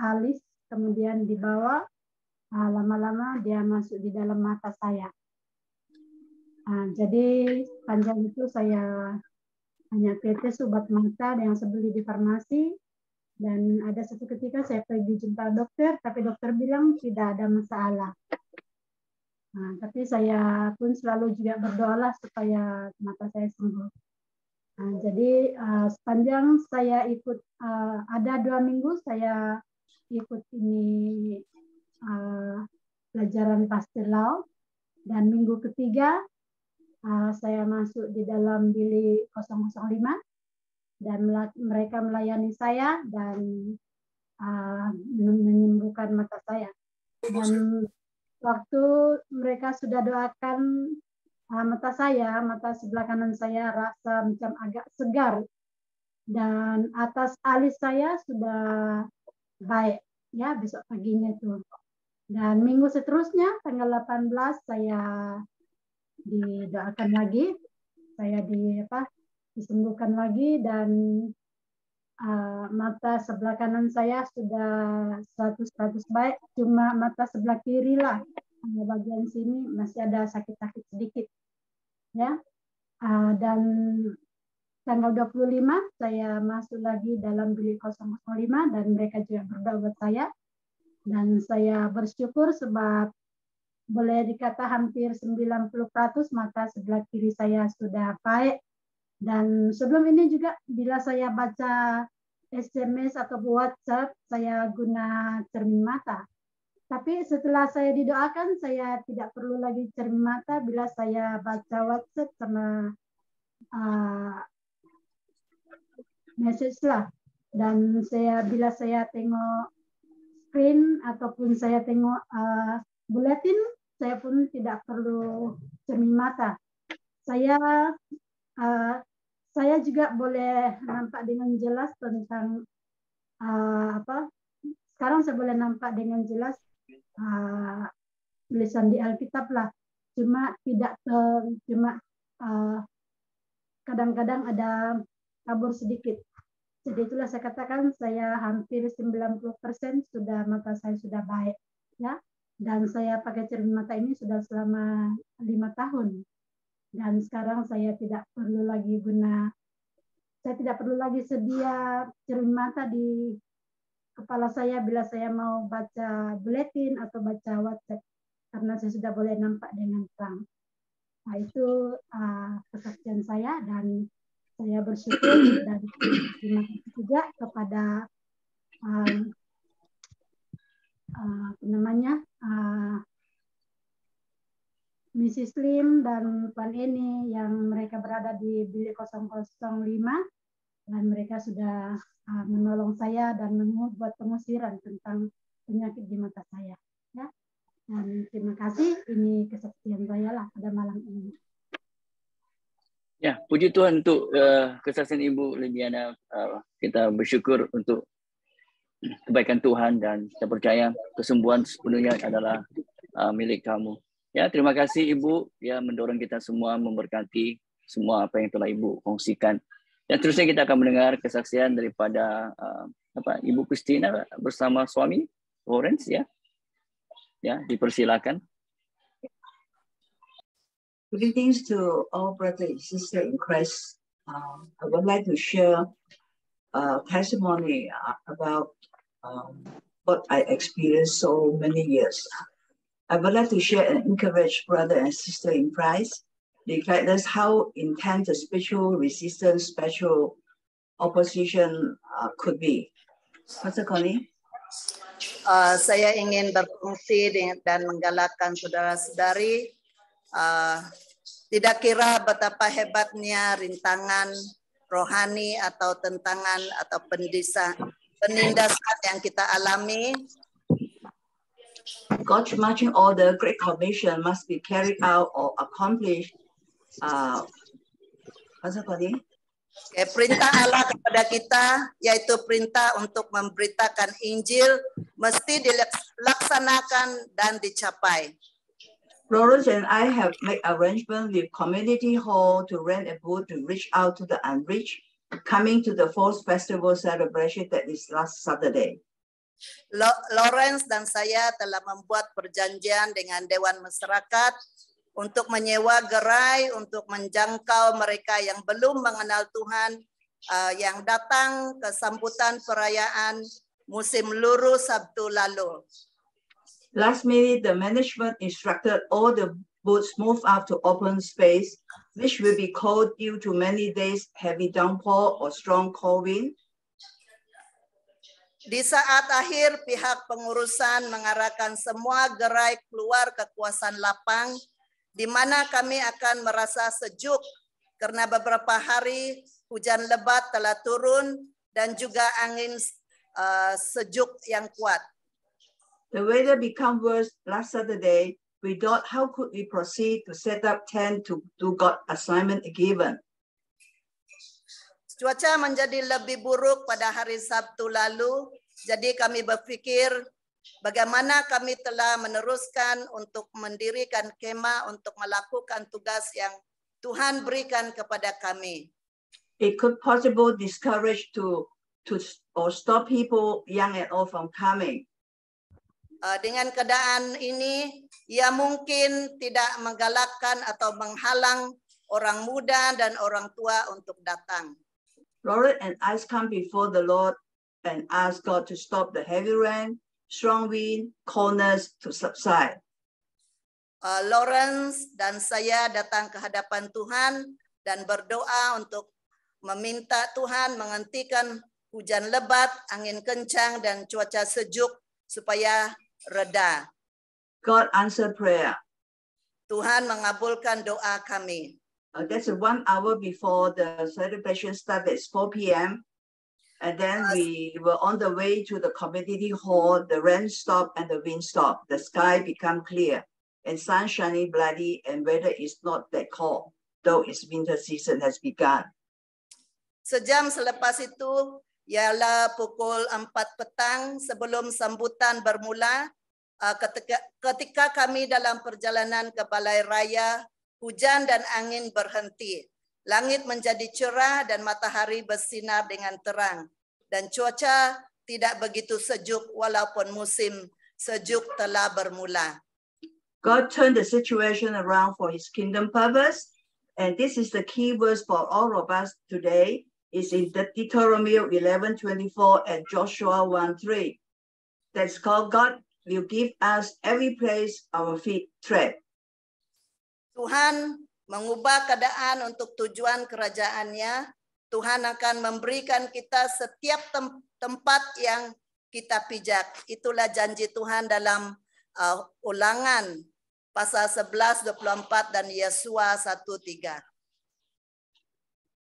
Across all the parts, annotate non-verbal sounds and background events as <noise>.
alis, kemudian dibawa. Ah, lama-lama dia masuk di dalam mata saya. Ah, jadi panjang itu saya hanya tetes obat mata yang sebeli di farmasi. Dan ada satu ketika saya pergi jumpa dokter, tapi dokter bilang tidak ada masalah. Nah, tapi saya pun selalu juga berdoalah supaya mata saya sembuh. Nah, jadi uh, sepanjang saya ikut uh, ada dua minggu saya ikut ini uh, pelajaran pastelau dan minggu ketiga uh, saya masuk di dalam bilik 005 dan mereka melayani saya dan uh, menyembuhkan mata saya dan waktu mereka sudah doakan uh, mata saya mata sebelah kanan saya rasa macam agak segar dan atas alis saya sudah baik ya besok paginya itu. Dan minggu seterusnya tanggal 18 saya didoakan lagi, saya di apa disembuhkan lagi dan uh, mata sebelah kanan saya sudah 100 baik, cuma mata sebelah kiri lah bagian sini masih ada sakit-sakit sedikit ya. Uh, dan Tanggal 25 saya masuk lagi dalam bilik 005 dan mereka juga berdoa buat saya. Dan saya bersyukur sebab boleh dikata hampir 90% mata sebelah kiri saya sudah baik. Dan sebelum ini juga bila saya baca SMS atau WhatsApp, saya guna cermin mata. Tapi setelah saya didoakan, saya tidak perlu lagi cermin mata bila saya baca WhatsApp sama uh, message lah. Dan saya bila saya tengok screen ataupun saya tengok uh, buletin, saya pun tidak perlu cermin mata. Saya uh, saya juga boleh nampak dengan jelas tentang uh, apa. Sekarang saya boleh nampak dengan jelas uh, tulisan di Alkitab lah. Cuma tidak ter, cuma uh, kadang-kadang uh, kadang -kadang ada kabur sedikit. Jadi itulah saya katakan saya hampir 90% sudah mata saya sudah baik ya dan saya pakai cermin mata ini sudah selama lima tahun dan sekarang saya tidak perlu lagi guna saya tidak perlu lagi sedia cermin mata di kepala saya bila saya mau baca buletin atau baca WhatsApp karena saya sudah boleh nampak dengan terang. Nah, itu uh, kesaksian saya dan saya bersyukur dan terima kasih juga kepada um, uh, namanya uh, Mrs. Lim dan Pan Eni yang mereka berada di bilik 005 dan mereka sudah uh, menolong saya dan membuat pengusiran tentang penyakit di mata saya. Ya. Dan terima kasih ini kesaksian saya lah pada malam ini. Ya, puji Tuhan untuk uh, eh, kesaksian Ibu Lidiana. Uh, kita bersyukur untuk kebaikan Tuhan dan kita percaya kesembuhan sepenuhnya adalah uh, milik kamu. Ya, terima kasih Ibu ya mendorong kita semua memberkati semua apa yang telah Ibu kongsikan. Dan terusnya kita akan mendengar kesaksian daripada uh, apa Ibu Christina bersama suami Lawrence ya. Ya, dipersilakan. Greetings to all brothers and sisters in Christ. Um, I would like to share a testimony uh, about um, what I experienced so many years. I would like to share and encourage brother and sister in Christ, us how intense the spiritual resistance, special opposition uh, could be. Pastor Connie? Uh, saya ingin berfungsi dan menggalakkan saudara-saudari uh, tidak kira betapa hebatnya rintangan rohani atau tentangan atau pendisa, penindasan yang kita alami. God's marching order, Great Commission must be carried out or accomplished. Uh, tadi? Okay, perintah Allah kepada kita yaitu perintah untuk memberitakan Injil mesti dilaksanakan dan dicapai. Lawrence and I have made arrangement with community hall to rent a booth to reach out to the unreached, coming to the fourth festival celebration that is last Saturday. Lawrence dan saya telah membuat perjanjian dengan Dewan Masyarakat untuk menyewa gerai untuk menjangkau mereka yang belum mengenal Tuhan uh, yang datang ke sambutan perayaan musim lurus Sabtu lalu. Last minute, the management instructed all the boats move up to open space, which will be cold due to many days heavy downpour or strong cold wind. Di saat akhir, pihak pengurusan mengarahkan semua gerai keluar ke kawasan lapang, di mana kami akan merasa sejuk karena beberapa hari hujan lebat telah turun dan juga angin uh, sejuk yang kuat. The weather become worse last Saturday. We thought, how could we proceed to set up tent to do God assignment given? Cuaca menjadi lebih buruk pada hari Sabtu lalu. Jadi kami berfikir bagaimana kami telah meneruskan untuk mendirikan kema untuk melakukan tugas yang Tuhan berikan kepada kami. It could possible discourage to to or stop people young and old from coming. Eh, dengan keadaan ini ia mungkin tidak menggalakkan atau menghalang orang muda dan orang tua untuk datang. Lord and I come before the Lord and ask God to stop the heavy rain, strong wind, corners to subside. Uh, Lawrence dan saya datang ke hadapan Tuhan dan berdoa untuk meminta Tuhan menghentikan hujan lebat, angin kencang, dan cuaca sejuk supaya reda. God answered prayer. Tuhan mengabulkan doa kami. Uh, that's one hour before the celebration started, 4 p.m. And then we were on the way to the community hall. The rain stopped and the wind stopped. The sky became clear and sun shining bloody and weather is not that cold, though its winter season has begun. Sejam selepas itu, ialah pukul 4 petang sebelum sambutan bermula ah, ketika, ketika kami dalam perjalanan ke Balai Raya, hujan dan angin berhenti. Langit menjadi cerah dan matahari bersinar dengan terang. Dan cuaca tidak begitu sejuk walaupun musim sejuk telah bermula. God turned the situation around for his kingdom purpose. And this is the key verse for all of us today. is in the Deuteronomy 11:24 and Joshua 1 That's called God will give us every place our feet tread. Tuhan mengubah keadaan untuk tujuan kerajaannya. Tuhan akan memberikan kita setiap tem tempat yang kita pijak. Itulah janji Tuhan dalam uh, ulangan pasal 11, 24 dan Yesua 1, 3.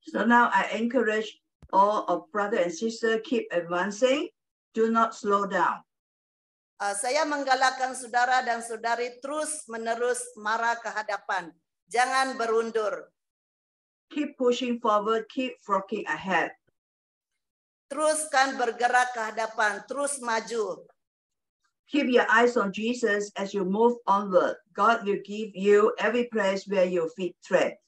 So now I encourage all of brother and sister keep advancing. Do not slow down. Uh, saya menggalakkan saudara dan saudari terus menerus marah ke hadapan. Jangan berundur. Keep pushing forward, keep rocking ahead. Teruskan bergerak ke hadapan, terus maju. Keep your eyes on Jesus as you move onward. God will give you every place where your feet tread.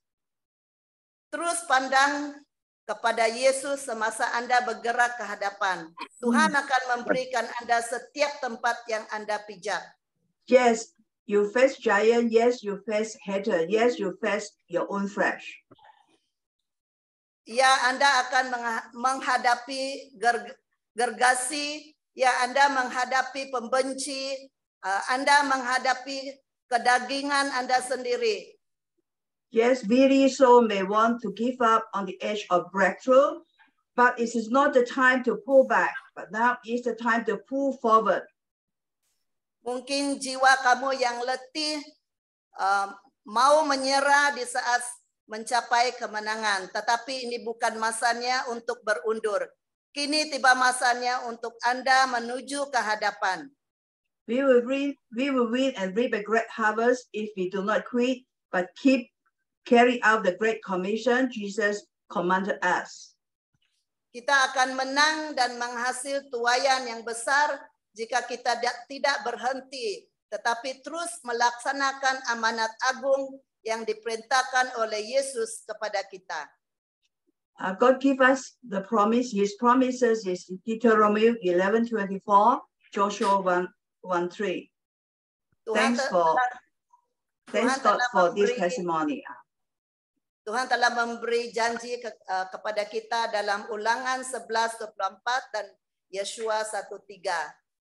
Terus pandang kepada Yesus semasa Anda bergerak ke hadapan. Tuhan akan memberikan Anda setiap tempat yang Anda pijak. Yes, you face giant. Yes, you face hater. Yes, you face your own flesh. Ya, Anda akan menghadapi ger gergasi. Ya, Anda menghadapi pembenci. Eh, Anda menghadapi kedagingan Anda sendiri. Yes, very so may want to give up on the edge of breakthrough, but it is not the time to pull back, but now is the time to pull forward. Mungkin jiwa kamu yang letih um, mau menyerah di saat mencapai kemenangan, tetapi ini bukan masanya untuk berundur. Kini tiba masanya untuk Anda menuju ke hadapan. We will win, we will win and reap a great harvest if we do not quit, but keep carry out the great commission Jesus commanded us. Kita akan menang dan menghasil tuayan yang besar jika kita tidak berhenti, tetapi terus melaksanakan amanat agung yang diperintahkan oleh Yesus kepada kita. Uh, God give us the promise. His promises is Deuteronomy 11:24, Joshua 1:3. Thanks for thanks God for this testimony. Tuhan telah memberi janji ke, uh, kepada kita dalam ulangan sebelas keempat dan Yeshua 13.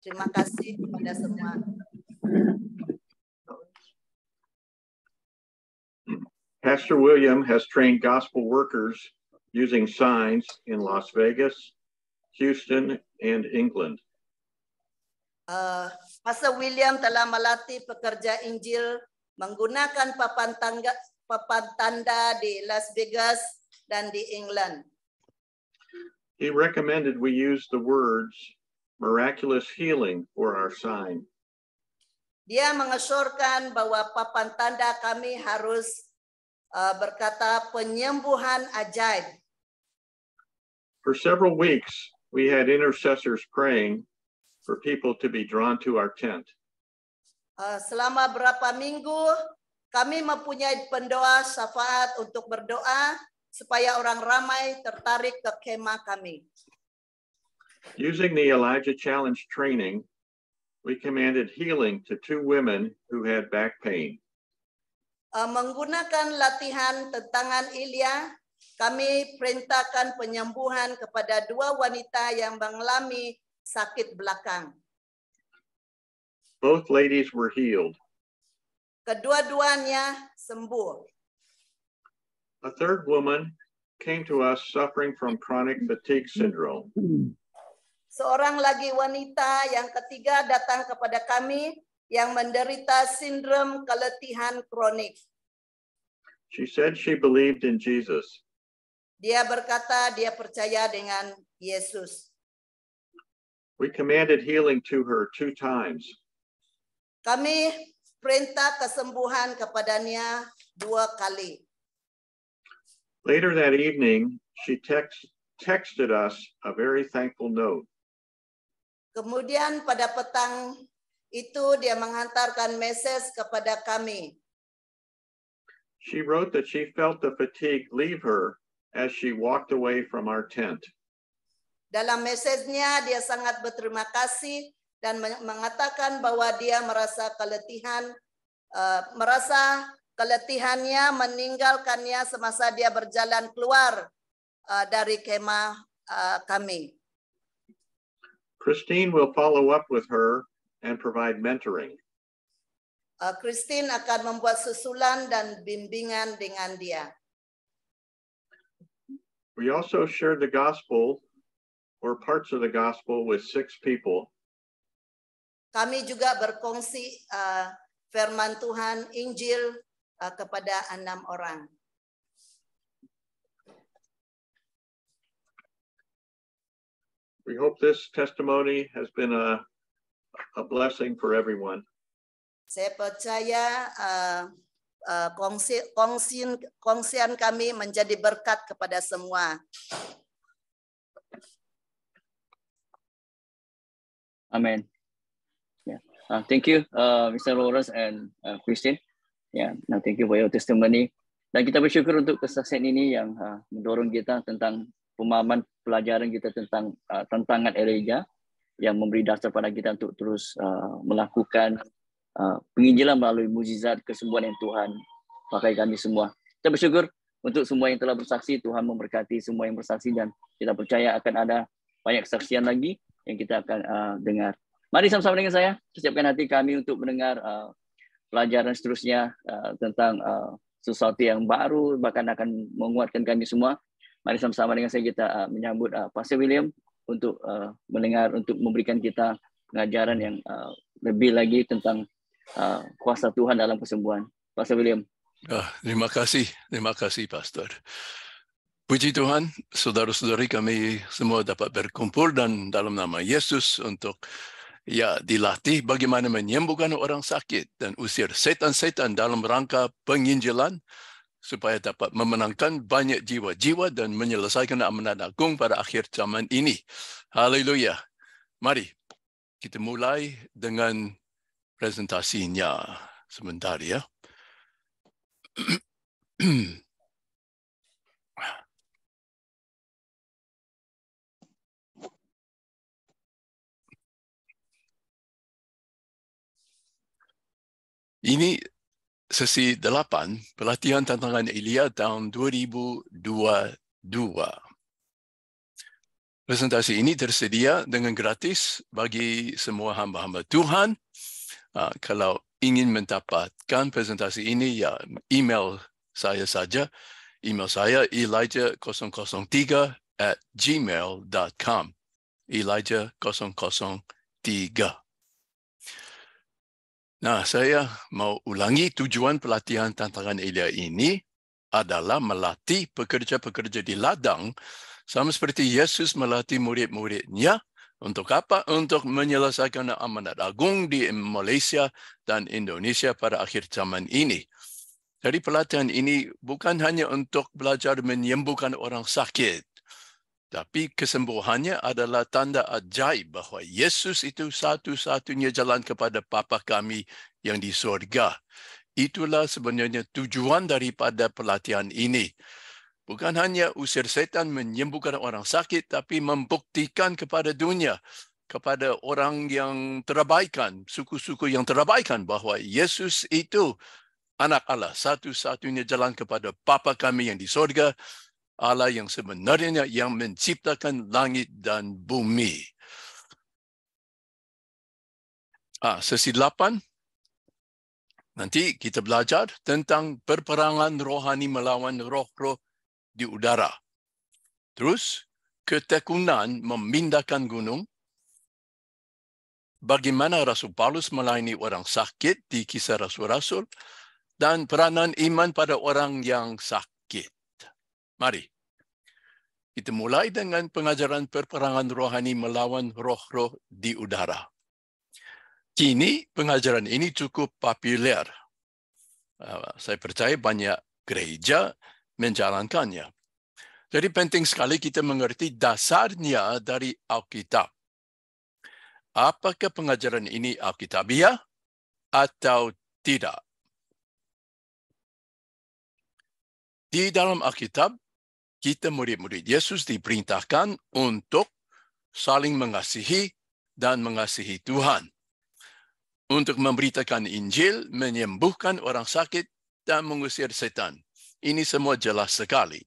Terima kasih kepada semua. Pastor William has trained gospel workers using signs in Las Vegas, Houston, and England. Uh, Pastor William telah melatih pekerja Injil menggunakan papan tangga papan tanda di Las Vegas dan di England. He recommended we use the words miraculous healing for our sign. Dia mengesyorkan bahwa papan tanda kami harus uh, berkata penyembuhan ajaib. For several weeks, we had intercessors praying for people to be drawn to our tent. Uh, selama berapa minggu Kami mempunyai pendoa syafaat untuk berdoa supaya orang ramai tertarik ke kemah kami. Using the Elijah Challenge training, we commanded healing to two women who had back pain. Uh, menggunakan latihan tentangan Ilya, kami perintahkan penyembuhan kepada dua wanita yang mengalami sakit belakang. Both ladies were healed. Kedua-duanya sembuh. A third woman came to us suffering from chronic fatigue syndrome. Seorang lagi wanita yang ketiga datang kepada kami yang menderita sindrom keletihan kronik. She said she believed in Jesus. Dia berkata dia percaya dengan Yesus. We commanded healing to her two times. Kami perintah kesembuhan kepadanya dua kali. Later that evening, she text, texted us a very thankful note. Kemudian pada petang itu dia menghantarkan message kepada kami. She wrote that she felt the fatigue leave her as she walked away from our tent. Dalam message-nya dia sangat berterima kasih dan mengatakan bahwa dia merasa keletihan eh, merasa keletihannya meninggalkannya semasa dia berjalan keluar eh, dari kemah eh, kami. Christine will follow up with her and provide mentoring. Christine akan membuat susulan dan bimbingan dengan dia. We also shared the gospel or parts of the gospel with six people Kami juga berkongsi uh, firman Tuhan Injil uh, kepada enam orang. We hope this testimony has been a, a blessing for everyone. Saya percaya uh, uh, kongsi, kongsian, kongsian kami menjadi berkat kepada semua. Amin. Uh, thank you, uh, Mr. Lawrence and uh, Christine. Ya, yeah, nah, thank you for your testimony. Dan kita bersyukur untuk kesaksian ini yang uh, mendorong kita tentang pemahaman pelajaran kita tentang uh, tantangan Elijah yang memberi dasar pada kita untuk terus uh, melakukan uh, penginjilan melalui mujizat kesembuhan yang Tuhan pakai kami semua. Kita bersyukur untuk semua yang telah bersaksi, Tuhan memberkati semua yang bersaksi dan kita percaya akan ada banyak kesaksian lagi yang kita akan uh, dengar. Mari sama-sama dengan saya, persiapkan hati kami untuk mendengar uh, pelajaran seterusnya uh, tentang uh, sesuatu yang baru, bahkan akan menguatkan kami semua. Mari sama-sama dengan saya kita uh, menyambut uh, Pastor William untuk uh, mendengar, untuk memberikan kita pengajaran yang uh, lebih lagi tentang uh, kuasa Tuhan dalam kesembuhan. Pastor William. Ah, terima kasih, terima kasih Pastor. Puji Tuhan, saudara-saudari kami semua dapat berkumpul dan dalam nama Yesus untuk ya dilatih bagaimana menyembuhkan orang sakit dan usir setan-setan dalam rangka penginjilan supaya dapat memenangkan banyak jiwa-jiwa dan menyelesaikan amanat agung pada akhir zaman ini. Haleluya. Mari kita mulai dengan presentasinya sebentar ya. <clears throat> Hmm. Ini sesi delapan pelatihan tantangan Ilya tahun 2022. Presentasi ini tersedia dengan gratis bagi semua hamba-hamba Tuhan. Ah, kalau ingin mendapatkan presentasi ini, ya email saya saja. Email saya elijah003 at gmail.com. elijah003 Nah, saya mau ulangi tujuan pelatihan tantangan Elia ini adalah melatih pekerja-pekerja di ladang sama seperti Yesus melatih murid-muridnya untuk apa? Untuk menyelesaikan amanat agung di Malaysia dan Indonesia pada akhir zaman ini. Dari pelatihan ini bukan hanya untuk belajar menyembuhkan orang sakit. Tapi kesembuhannya adalah tanda ajaib bahawa Yesus itu satu-satunya jalan kepada Papa kami yang di surga. Itulah sebenarnya tujuan daripada pelatihan ini. Bukan hanya usir setan menyembuhkan orang sakit, tapi membuktikan kepada dunia, kepada orang yang terabaikan, suku-suku yang terabaikan bahawa Yesus itu anak Allah, satu-satunya jalan kepada Papa kami yang di surga, Allah yang sebenarnya yang menciptakan langit dan bumi. Ah, sesi 8. Nanti kita belajar tentang perperangan rohani melawan roh-roh di udara. Terus, ketekunan memindahkan gunung. Bagaimana Rasul Paulus melayani orang sakit di kisah Rasul-Rasul. Dan peranan iman pada orang yang sakit Mari. Kita mulai dengan pengajaran perperangan rohani melawan roh-roh di udara. Kini pengajaran ini cukup popular. Ah, saya percaya banyak gereja menjalankannya. Jadi penting sekali kita mengerti dasarnya dari Alkitab. Apakah pengajaran ini Alkitabiah atau tidak? Di dalam Alkitab kita murid-murid Yesus diperintahkan untuk saling mengasihi dan mengasihi Tuhan. Untuk memberitakan Injil, menyembuhkan orang sakit, dan mengusir setan. Ini semua jelas sekali.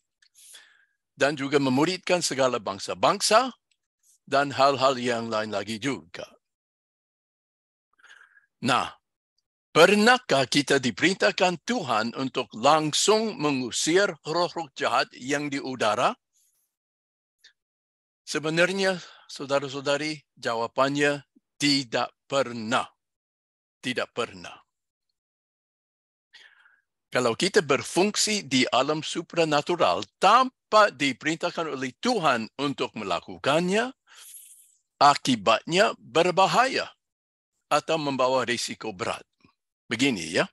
Dan juga memuridkan segala bangsa-bangsa dan hal-hal yang lain lagi juga. Nah, Pernahkah kita diperintahkan Tuhan untuk langsung mengusir roh-roh jahat yang di udara? Sebenarnya, saudara-saudari, jawabannya tidak pernah. Tidak pernah. Kalau kita berfungsi di alam supranatural tanpa diperintahkan oleh Tuhan untuk melakukannya, akibatnya berbahaya atau membawa risiko berat begini ya.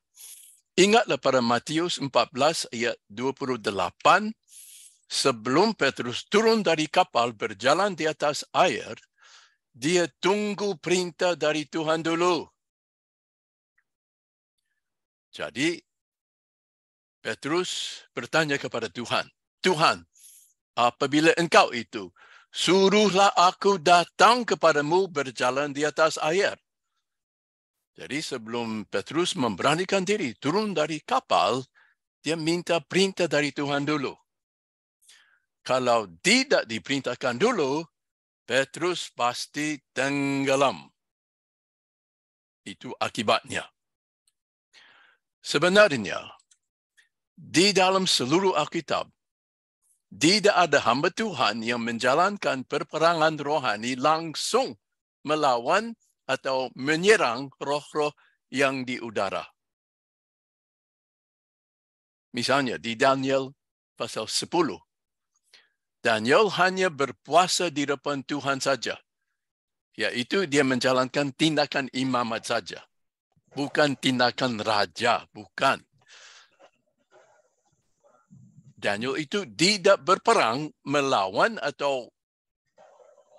Ingatlah pada Matius 14 ayat 28 sebelum Petrus turun dari kapal berjalan di atas air dia tunggu perintah dari Tuhan dulu. Jadi Petrus bertanya kepada Tuhan, Tuhan, apabila engkau itu suruhlah aku datang kepadamu berjalan di atas air. Jadi sebelum Petrus memberanikan diri turun dari kapal, dia minta perintah dari Tuhan dulu. Kalau tidak diperintahkan dulu, Petrus pasti tenggelam. Itu akibatnya. Sebenarnya, di dalam seluruh Alkitab, tidak ada hamba Tuhan yang menjalankan perperangan rohani langsung melawan atau menyerang roh-roh yang di udara. Misalnya di Daniel pasal 10. Daniel hanya berpuasa di depan Tuhan saja. Yaitu dia menjalankan tindakan imamat saja. Bukan tindakan raja, bukan. Daniel itu tidak berperang melawan atau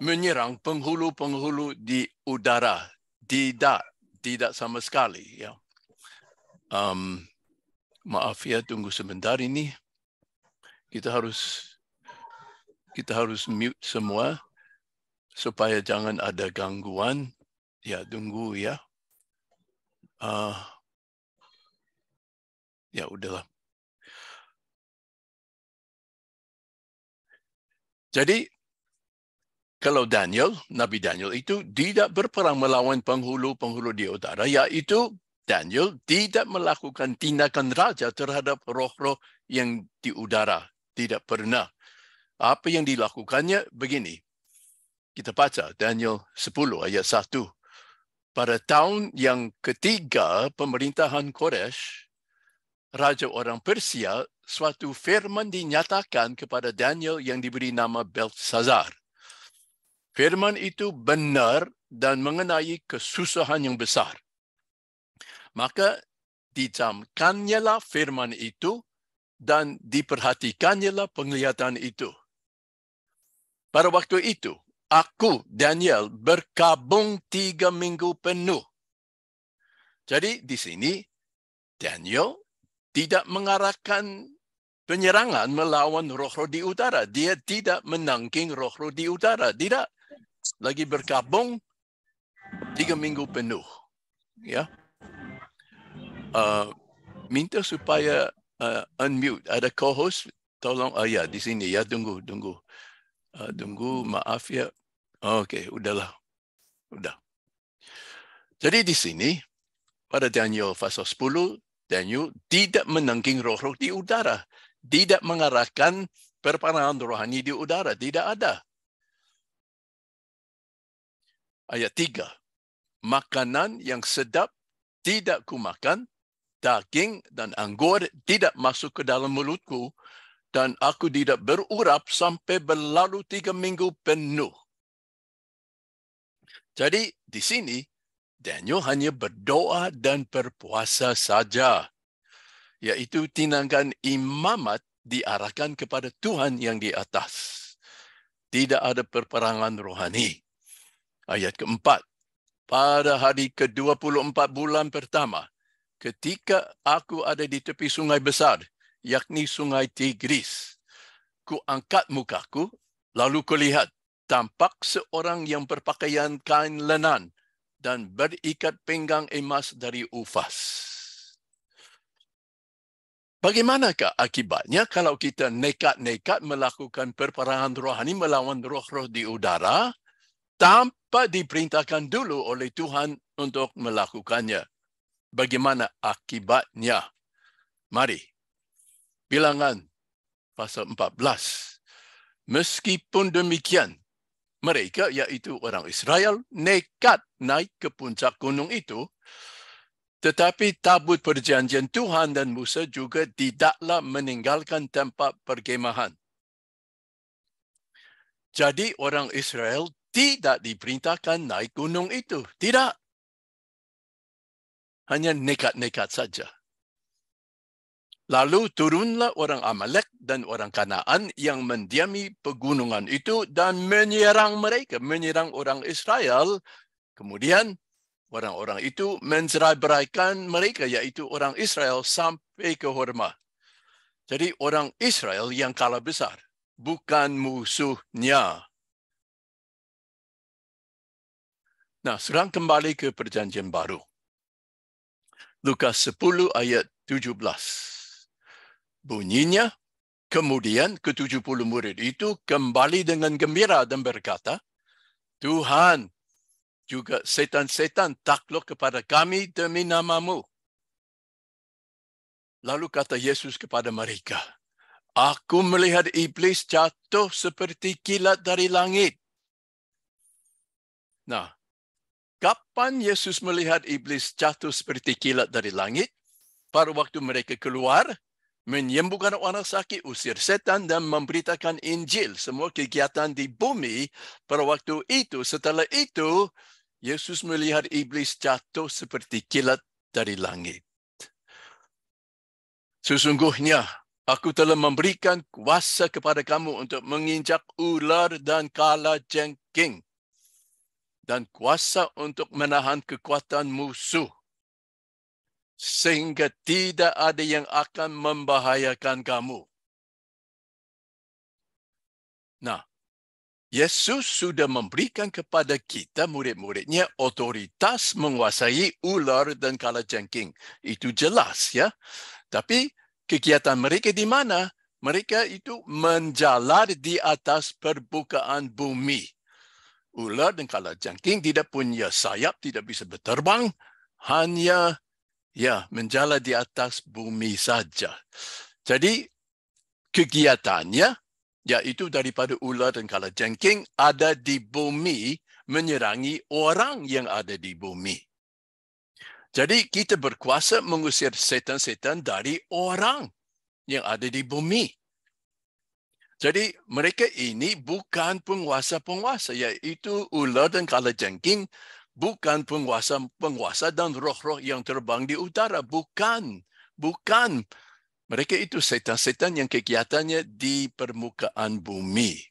menyerang penghulu-penghulu di udara. Tidak, tidak sama sekali. Ya. Um, maaf ya, tunggu sebentar ini. Kita harus kita harus mute semua supaya jangan ada gangguan. Ya, tunggu ya. Uh, ya, udahlah. Jadi kalau Daniel, Nabi Daniel itu tidak berperang melawan penghulu-penghulu di utara, yaitu Daniel tidak melakukan tindakan raja terhadap roh-roh yang di udara. Tidak pernah. Apa yang dilakukannya begini. Kita baca Daniel 10 ayat 1. Pada tahun yang ketiga pemerintahan Koresh, Raja orang Persia, suatu firman dinyatakan kepada Daniel yang diberi nama Belshazzar. Firman itu benar dan mengenai kesusahan yang besar. Maka dijamkannya firman itu dan diperhatikannya penglihatan itu. Pada waktu itu, aku, Daniel, berkabung tiga minggu penuh. Jadi di sini, Daniel tidak mengarahkan penyerangan melawan roh-roh di utara. Dia tidak menangking roh-roh di utara. Tidak lagi berkabung tiga minggu penuh. Ya, uh, minta supaya uh, unmute ada co-host tolong uh, ya di sini ya tunggu tunggu uh, tunggu maaf ya oke okay, udahlah udah jadi di sini pada Daniel pasal sepuluh, Daniel tidak menengking roh-roh di udara tidak mengarahkan perparangan rohani di udara tidak ada ayat 3. Makanan yang sedap tidak ku makan daging dan anggur tidak masuk ke dalam mulutku, dan aku tidak berurap sampai berlalu tiga minggu penuh. Jadi di sini Daniel hanya berdoa dan berpuasa saja, yaitu tindakan imamat diarahkan kepada Tuhan yang di atas. Tidak ada perperangan rohani ayat keempat. Pada hari ke-24 bulan pertama, ketika aku ada di tepi sungai besar, yakni sungai Tigris, ku angkat mukaku, lalu ku lihat tampak seorang yang berpakaian kain lenan dan berikat pinggang emas dari ufas. Bagaimanakah akibatnya kalau kita nekat-nekat melakukan perperangan rohani melawan roh-roh di udara? tanpa diperintahkan dulu oleh Tuhan untuk melakukannya. Bagaimana akibatnya? Mari. Bilangan pasal 14. Meskipun demikian, mereka yaitu orang Israel nekat naik ke puncak gunung itu tetapi tabut perjanjian Tuhan dan Musa juga tidaklah meninggalkan tempat perkemahan. Jadi orang Israel tidak diperintahkan naik gunung itu. Tidak. Hanya nekat-nekat saja. Lalu turunlah orang Amalek dan orang Kanaan yang mendiami pegunungan itu dan menyerang mereka, menyerang orang Israel. Kemudian orang-orang itu menceraiberaikan mereka, yaitu orang Israel sampai ke hormat. Jadi orang Israel yang kalah besar, bukan musuhnya. Nah, sekarang kembali ke perjanjian baru. Lukas 10 ayat 17. Bunyinya, kemudian ke-70 murid itu kembali dengan gembira dan berkata, Tuhan, juga setan-setan takluk kepada kami demi namamu. Lalu kata Yesus kepada mereka, Aku melihat iblis jatuh seperti kilat dari langit. Nah, kapan Yesus melihat iblis jatuh seperti kilat dari langit, pada waktu mereka keluar, menyembuhkan orang sakit, usir setan dan memberitakan Injil semua kegiatan di bumi pada waktu itu. Setelah itu, Yesus melihat iblis jatuh seperti kilat dari langit. Sesungguhnya, aku telah memberikan kuasa kepada kamu untuk menginjak ular dan kala jengking dan kuasa untuk menahan kekuatan musuh sehingga tidak ada yang akan membahayakan kamu. Nah, Yesus sudah memberikan kepada kita murid-muridnya otoritas menguasai ular dan kala jengking. Itu jelas ya. Tapi kegiatan mereka di mana? Mereka itu menjalar di atas perbukaan bumi ular dan kala jangking tidak punya sayap, tidak bisa berterbang, hanya ya menjala di atas bumi saja. Jadi kegiatannya yaitu daripada ular dan kala jangking ada di bumi menyerangi orang yang ada di bumi. Jadi kita berkuasa mengusir setan-setan dari orang yang ada di bumi. Jadi mereka ini bukan penguasa-penguasa yaitu ular dan kala jengking bukan penguasa-penguasa dan roh-roh yang terbang di utara bukan bukan mereka itu setan-setan yang kegiatannya di permukaan bumi.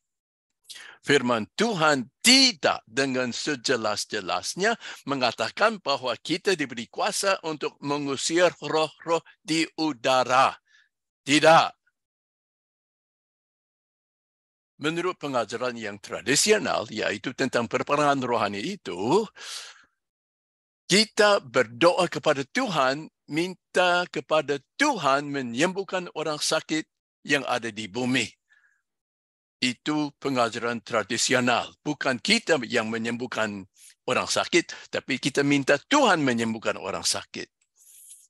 Firman Tuhan tidak dengan sejelas-jelasnya mengatakan bahwa kita diberi kuasa untuk mengusir roh-roh di udara. Tidak menurut pengajaran yang tradisional, yaitu tentang perperangan rohani itu, kita berdoa kepada Tuhan, minta kepada Tuhan menyembuhkan orang sakit yang ada di bumi. Itu pengajaran tradisional. Bukan kita yang menyembuhkan orang sakit, tapi kita minta Tuhan menyembuhkan orang sakit.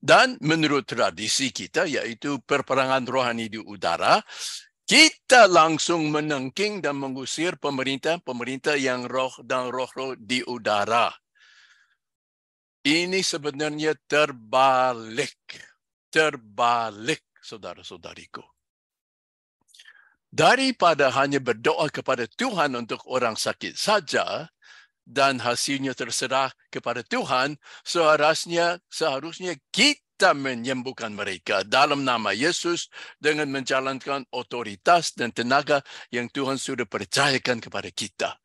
Dan menurut tradisi kita, yaitu perperangan rohani di udara, kita langsung menengking dan mengusir pemerintah-pemerintah yang roh dan roh-roh di udara. Ini sebenarnya terbalik. Terbalik, saudara-saudariku. Daripada hanya berdoa kepada Tuhan untuk orang sakit saja, dan hasilnya terserah kepada Tuhan, seharusnya, seharusnya kita kita menyembuhkan mereka dalam nama Yesus dengan menjalankan otoritas dan tenaga yang Tuhan sudah percayakan kepada kita.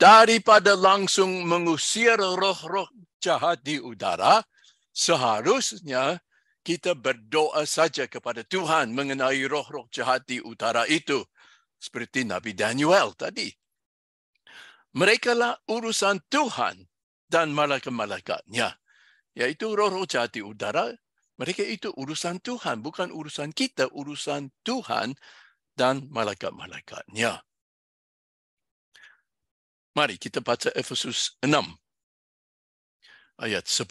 Daripada langsung mengusir roh-roh jahat di udara, seharusnya kita berdoa saja kepada Tuhan mengenai roh-roh jahat di utara itu. Seperti Nabi Daniel tadi. Mereka lah urusan Tuhan dan malaikat-malaikatnya iaitu ya, roh-roh jahat di udara, mereka itu urusan Tuhan, bukan urusan kita, urusan Tuhan dan malaikat-malaikatnya. Mari kita baca Efesus 6 ayat 10.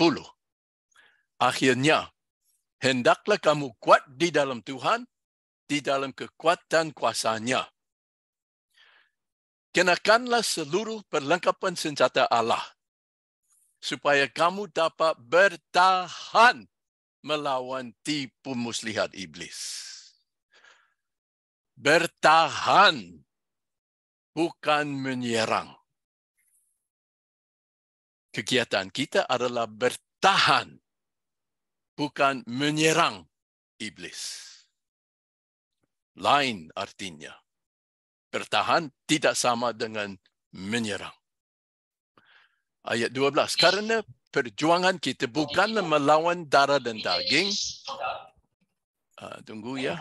Akhirnya, hendaklah kamu kuat di dalam Tuhan, di dalam kekuatan kuasanya. Kenakanlah seluruh perlengkapan senjata Allah supaya kamu dapat bertahan melawan tipu muslihat iblis. Bertahan bukan menyerang. Kegiatan kita adalah bertahan bukan menyerang iblis. Lain artinya. Bertahan tidak sama dengan menyerang ayat 12 karena perjuangan kita bukanlah melawan darah dan daging uh, tunggu ya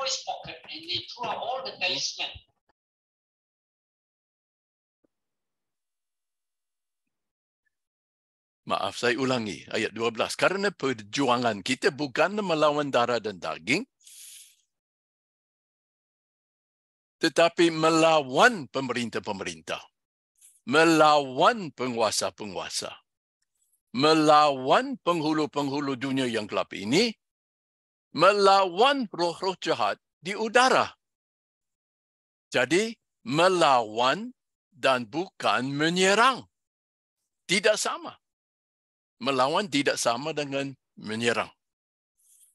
Maaf, saya ulangi ayat 12. Karena perjuangan kita bukan melawan darah dan daging, tetapi melawan pemerintah-pemerintah melawan penguasa-penguasa, melawan penghulu-penghulu dunia yang gelap ini, melawan roh-roh jahat di udara. Jadi, melawan dan bukan menyerang. Tidak sama. Melawan tidak sama dengan menyerang.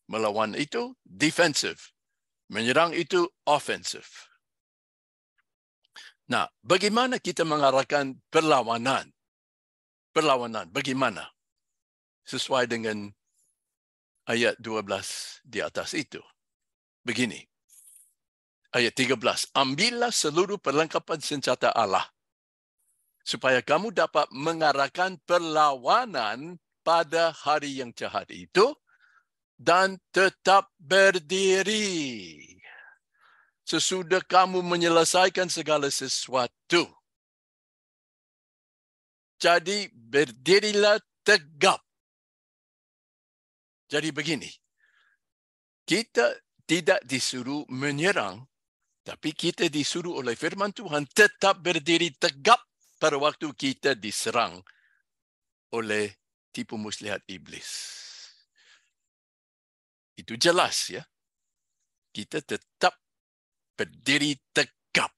Melawan itu defensive. Menyerang itu offensive. Nah, bagaimana kita mengarahkan perlawanan? Perlawanan bagaimana? Sesuai dengan ayat 12 di atas itu. Begini. Ayat 13, ambillah seluruh perlengkapan senjata Allah supaya kamu dapat mengarahkan perlawanan pada hari yang jahat itu dan tetap berdiri sesudah kamu menyelesaikan segala sesuatu. Jadi berdirilah tegap. Jadi begini, kita tidak disuruh menyerang, tapi kita disuruh oleh firman Tuhan tetap berdiri tegap pada waktu kita diserang oleh tipu muslihat iblis. Itu jelas ya. Kita tetap berdiri tegap.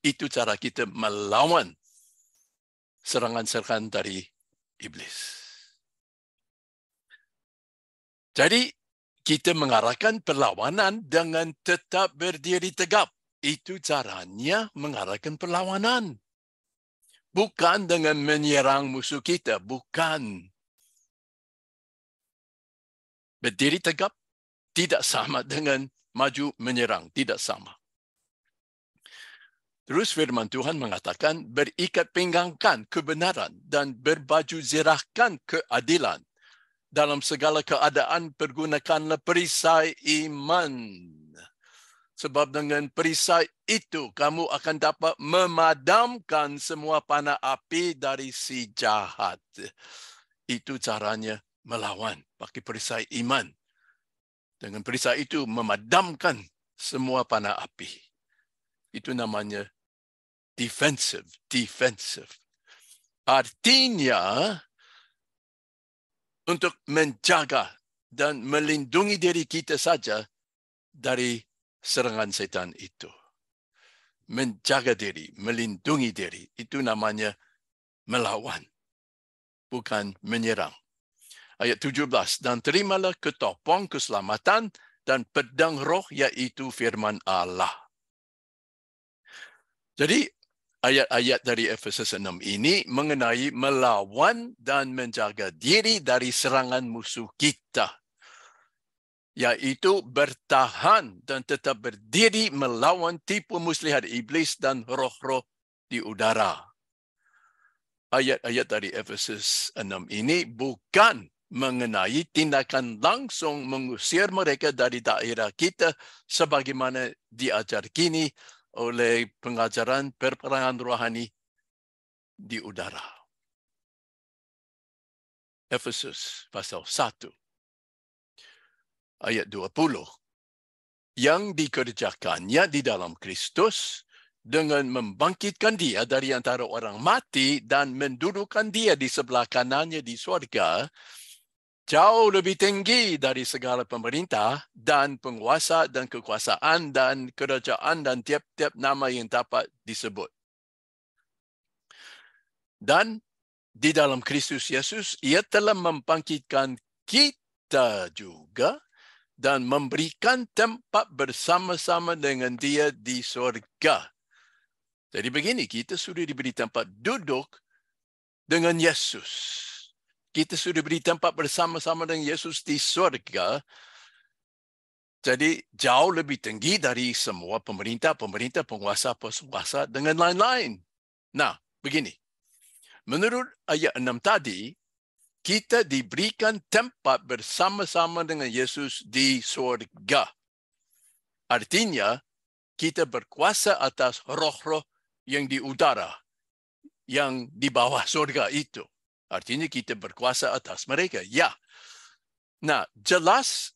Itu cara kita melawan serangan-serangan dari iblis. Jadi, kita mengarahkan perlawanan dengan tetap berdiri tegap. Itu caranya mengarahkan perlawanan. Bukan dengan menyerang musuh kita. Bukan. Berdiri tegap tidak sama dengan maju menyerang tidak sama. Terus firman Tuhan mengatakan berikat pinggangkan kebenaran dan berbaju zirahkan keadilan. Dalam segala keadaan pergunakanlah perisai iman. Sebab dengan perisai itu kamu akan dapat memadamkan semua panah api dari si jahat. Itu caranya melawan pakai perisai iman dengan perisai itu memadamkan semua panah api. Itu namanya defensive, defensive. Artinya untuk menjaga dan melindungi diri kita saja dari serangan setan itu. Menjaga diri, melindungi diri. Itu namanya melawan, bukan menyerang ayat 17 dan terimalah ketopong keselamatan dan pedang roh iaitu firman Allah. Jadi ayat-ayat dari Efesus 6 ini mengenai melawan dan menjaga diri dari serangan musuh kita yaitu bertahan dan tetap berdiri melawan tipu muslihat iblis dan roh-roh di udara. Ayat-ayat dari Efesus 6 ini bukan mengenai tindakan langsung mengusir mereka dari daerah kita sebagaimana diajar kini oleh pengajaran perperangan rohani di udara. Efesus pasal 1 ayat 20 yang dikerjakannya di dalam Kristus dengan membangkitkan dia dari antara orang mati dan mendudukan dia di sebelah kanannya di surga, jauh lebih tinggi dari segala pemerintah dan penguasa dan kekuasaan dan kerajaan dan tiap-tiap nama yang dapat disebut. Dan di dalam Kristus Yesus, ia telah membangkitkan kita juga dan memberikan tempat bersama-sama dengan dia di surga. Jadi begini, kita sudah diberi tempat duduk dengan Yesus kita sudah beri tempat bersama-sama dengan Yesus di surga. Jadi jauh lebih tinggi dari semua pemerintah-pemerintah, penguasa-penguasa dengan lain-lain. Nah, begini. Menurut ayat 6 tadi, kita diberikan tempat bersama-sama dengan Yesus di surga. Artinya, kita berkuasa atas roh-roh yang di udara, yang di bawah surga itu. Artinya kita berkuasa atas mereka. Ya. Nah, jelas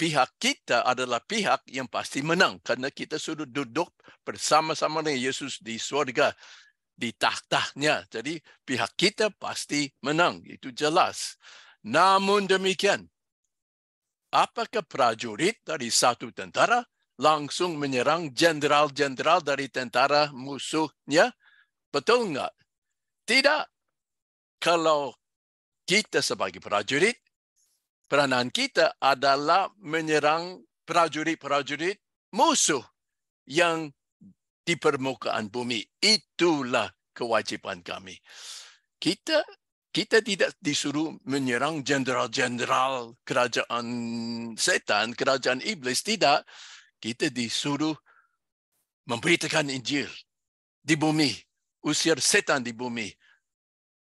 pihak kita adalah pihak yang pasti menang kerana kita sudah duduk bersama-sama dengan Yesus di surga di tahtahnya. Jadi pihak kita pasti menang. Itu jelas. Namun demikian, apakah prajurit dari satu tentara langsung menyerang jenderal-jenderal dari tentara musuhnya? Betul enggak? Tidak kalau kita sebagai prajurit, peranan kita adalah menyerang prajurit-prajurit musuh yang di permukaan bumi. Itulah kewajipan kami. Kita kita tidak disuruh menyerang jenderal-jenderal kerajaan setan, kerajaan iblis. Tidak. Kita disuruh memberitakan Injil di bumi. Usir setan di bumi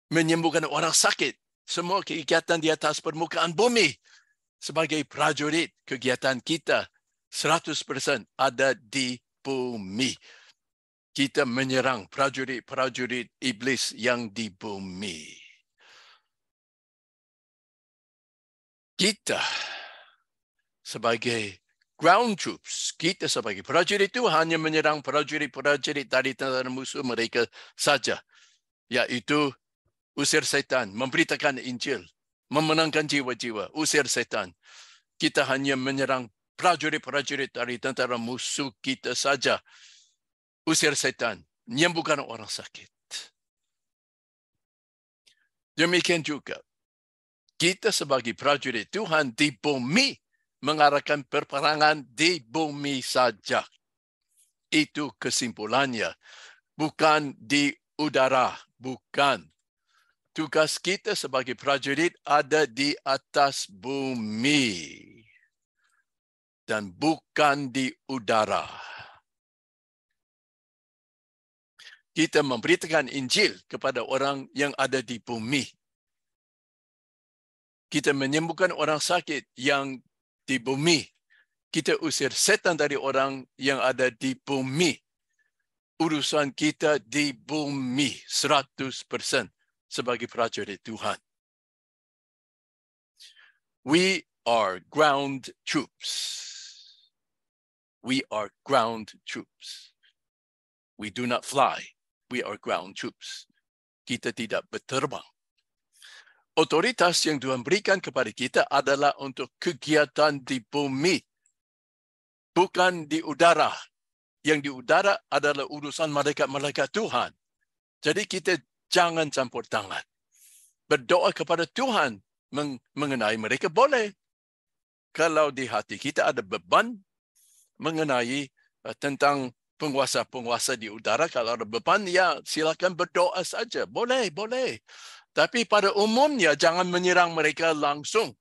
menyembuhkan orang sakit. Semua kegiatan di atas permukaan bumi sebagai prajurit kegiatan kita 100% ada di bumi. Kita menyerang prajurit-prajurit iblis yang di bumi. Kita sebagai ground troops, kita sebagai prajurit itu hanya menyerang prajurit-prajurit dari tentara musuh mereka saja. Iaitu usir setan, memberitakan Injil, memenangkan jiwa-jiwa, usir setan. Kita hanya menyerang prajurit-prajurit dari tentara musuh kita saja. Usir setan, menyembuhkan orang sakit. Demikian juga, kita sebagai prajurit Tuhan di bumi mengarahkan perperangan di bumi saja. Itu kesimpulannya. Bukan di udara, bukan tugas kita sebagai prajurit ada di atas bumi dan bukan di udara. Kita memberitakan Injil kepada orang yang ada di bumi. Kita menyembuhkan orang sakit yang di bumi. Kita usir setan dari orang yang ada di bumi. Urusan kita di bumi 100% sebagai prajurit Tuhan. We are ground troops. We are ground troops. We do not fly. We are ground troops. Kita tidak berterbang. Otoritas yang Tuhan berikan kepada kita adalah untuk kegiatan di bumi. Bukan di udara. Yang di udara adalah urusan mereka-mereka Tuhan. Jadi kita jangan campur tangan. Berdoa kepada Tuhan mengenai mereka boleh. Kalau di hati kita ada beban mengenai eh, tentang penguasa-penguasa di udara, kalau ada beban, ya silakan berdoa saja. Boleh, boleh. Tapi pada umumnya, jangan menyerang mereka langsung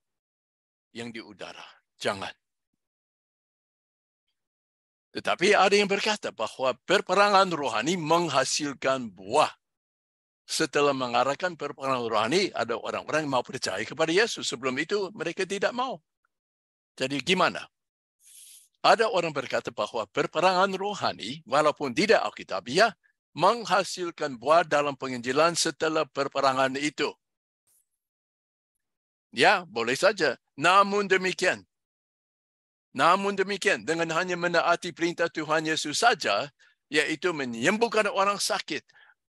yang di udara. Jangan. Tetapi ada yang berkata bahawa perperangan rohani menghasilkan buah. setelah mengarahkan perperangan rohani, ada orang-orang yang mau percaya kepada Yesus. Sebelum itu, mereka tidak mau. Jadi gimana? Ada orang berkata bahwa perperangan rohani, walaupun tidak Alkitabiah, menghasilkan buah dalam penginjilan setelah perperangan itu. Ya, boleh saja. Namun demikian, namun demikian, dengan hanya menaati perintah Tuhan Yesus saja, yaitu menyembuhkan orang sakit,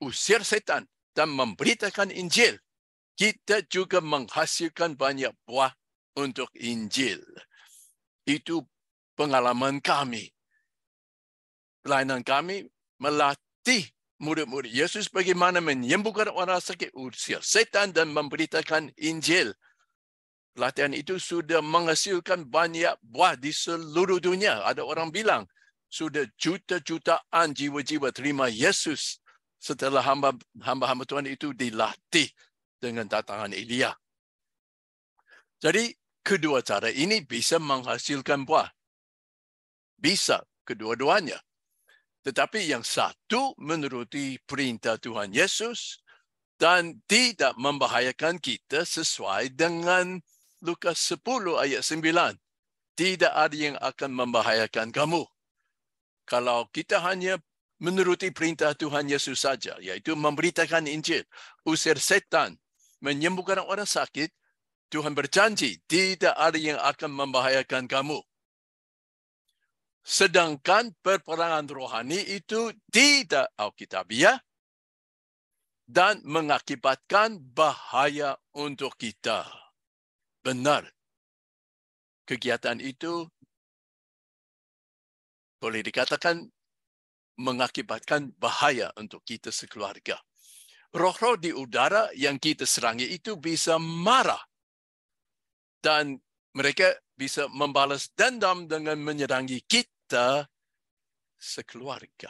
usir setan, dan memberitakan Injil, kita juga menghasilkan banyak buah untuk Injil. Itu pengalaman kami. Pelayanan kami melatih murid-murid Yesus bagaimana menyembuhkan orang sakit usia setan dan memberitakan Injil. Pelatihan itu sudah menghasilkan banyak buah di seluruh dunia. Ada orang bilang, sudah juta-jutaan jiwa-jiwa terima Yesus setelah hamba-hamba Tuhan itu dilatih dengan datangan Elia. Jadi kedua cara ini bisa menghasilkan buah. Bisa kedua-duanya. Tetapi yang satu menuruti perintah Tuhan Yesus dan tidak membahayakan kita sesuai dengan Lukas 10 ayat 9. Tidak ada yang akan membahayakan kamu. Kalau kita hanya menuruti perintah Tuhan Yesus saja, yaitu memberitakan Injil, usir setan, menyembuhkan orang sakit, Tuhan berjanji tidak ada yang akan membahayakan kamu. Sedangkan perperangan rohani itu tidak alkitabiah dan mengakibatkan bahaya untuk kita. Benar. Kegiatan itu boleh dikatakan mengakibatkan bahaya untuk kita sekeluarga. Roh-roh di udara yang kita serangi itu bisa marah dan mereka bisa membalas dendam dengan menyerangi kita sekeluarga.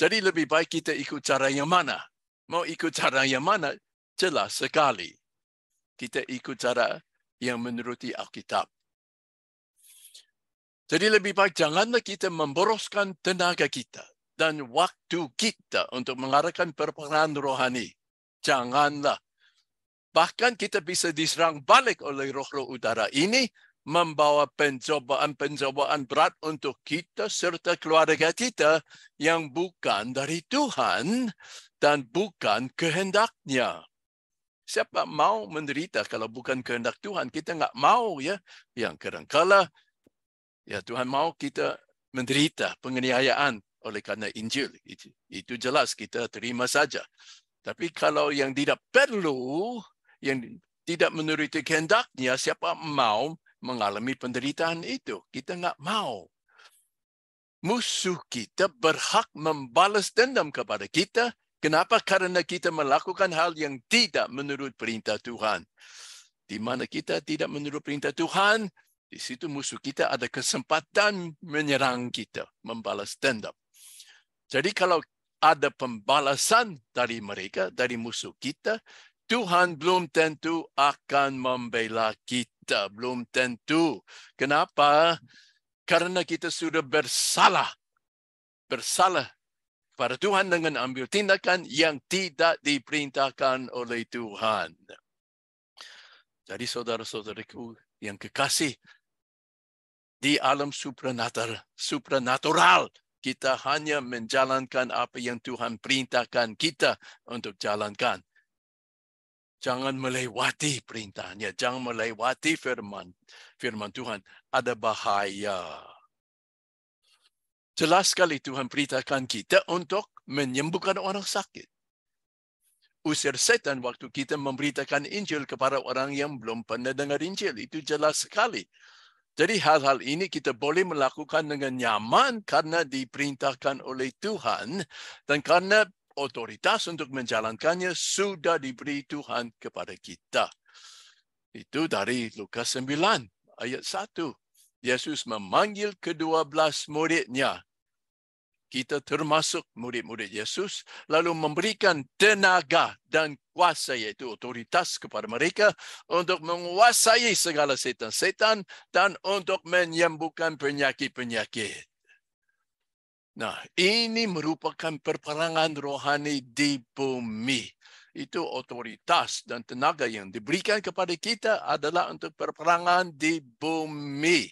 Jadi lebih baik kita ikut cara yang mana? Mau ikut cara yang mana? Jelas sekali. Kita ikut cara yang menuruti Alkitab. Jadi lebih baik janganlah kita memboroskan tenaga kita dan waktu kita untuk mengarahkan perperangan rohani. Janganlah. Bahkan kita bisa diserang balik oleh roh-roh udara ini membawa pencobaan-pencobaan berat untuk kita serta keluarga kita yang bukan dari Tuhan dan bukan kehendaknya. Siapa mau menderita kalau bukan kehendak Tuhan? Kita nggak mau ya. Yang kadang-kadang Ya Tuhan mau kita menderita penganiayaan oleh karena Injil. Itu, itu jelas kita terima saja. Tapi kalau yang tidak perlu, yang tidak menuruti kehendaknya, siapa mau mengalami penderitaan itu? Kita nggak mau. Musuh kita berhak membalas dendam kepada kita. Kenapa? Karena kita melakukan hal yang tidak menurut perintah Tuhan. Di mana kita tidak menurut perintah Tuhan, di situ musuh kita ada kesempatan menyerang kita, membalas dendam. Jadi kalau ada pembalasan dari mereka, dari musuh kita, Tuhan belum tentu akan membela kita. Belum tentu. Kenapa? Karena kita sudah bersalah. Bersalah kepada Tuhan dengan ambil tindakan yang tidak diperintahkan oleh Tuhan. Jadi saudara-saudaraku yang kekasih, di alam supranatural. supranatural. Kita hanya menjalankan apa yang Tuhan perintahkan kita untuk jalankan. Jangan melewati perintahnya. Jangan melewati firman firman Tuhan. Ada bahaya. Jelas sekali Tuhan perintahkan kita untuk menyembuhkan orang sakit. Usir setan waktu kita memberitakan Injil kepada orang yang belum pernah dengar Injil. Itu jelas sekali. Jadi hal-hal ini kita boleh melakukan dengan nyaman karena diperintahkan oleh Tuhan dan karena otoritas untuk menjalankannya sudah diberi Tuhan kepada kita. Itu dari Lukas 9 ayat 1. Yesus memanggil kedua belas muridnya kita termasuk murid-murid Yesus lalu memberikan tenaga dan kuasa iaitu otoritas kepada mereka untuk menguasai segala setan-setan dan untuk menyembuhkan penyakit-penyakit. Nah, ini merupakan perperangan rohani di bumi. Itu otoritas dan tenaga yang diberikan kepada kita adalah untuk perperangan di bumi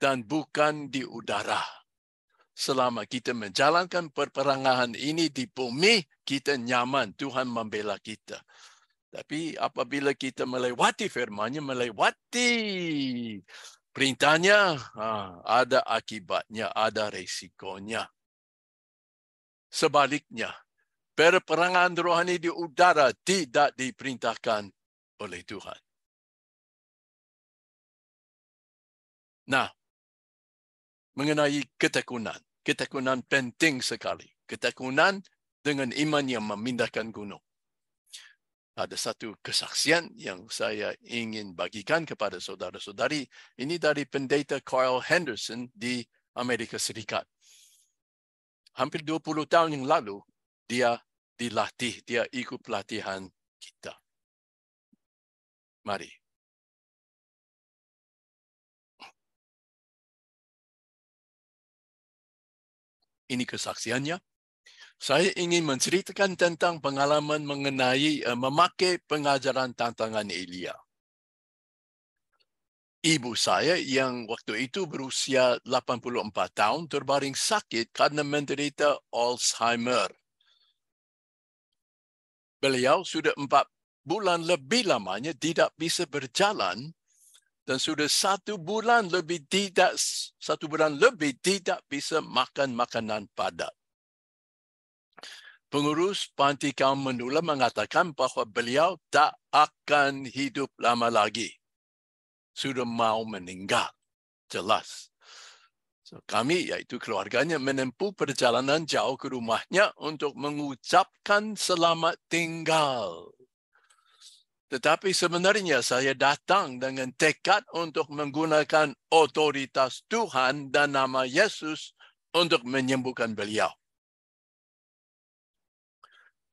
dan bukan di udara selama kita menjalankan perperangahan ini di bumi, kita nyaman, Tuhan membela kita. Tapi apabila kita melewati firmannya, melewati perintahnya, ha, ada akibatnya, ada resikonya. Sebaliknya, perperangan rohani di udara tidak diperintahkan oleh Tuhan. Nah, mengenai ketekunan. Ketekunan penting sekali. Ketekunan dengan iman yang memindahkan gunung. Ada satu kesaksian yang saya ingin bagikan kepada saudara-saudari. Ini dari pendeta Carl Henderson di Amerika Serikat. Hampir 20 tahun yang lalu, dia dilatih, dia ikut pelatihan kita. Mari ini kesaksiannya. Saya ingin menceritakan tentang pengalaman mengenai uh, memakai pengajaran tantangan Elia. Ibu saya yang waktu itu berusia 84 tahun terbaring sakit karena menderita Alzheimer. Beliau sudah empat bulan lebih lamanya tidak bisa berjalan dan sudah satu bulan lebih tidak satu bulan lebih tidak bisa makan makanan padat. Pengurus panti kaum menula mengatakan bahawa beliau tak akan hidup lama lagi. Sudah mau meninggal. Jelas. So, kami, iaitu keluarganya, menempuh perjalanan jauh ke rumahnya untuk mengucapkan selamat tinggal Tetapi sebenarnya saya datang dengan tekad untuk menggunakan otoritas Tuhan dan nama Yesus untuk menyembuhkan beliau.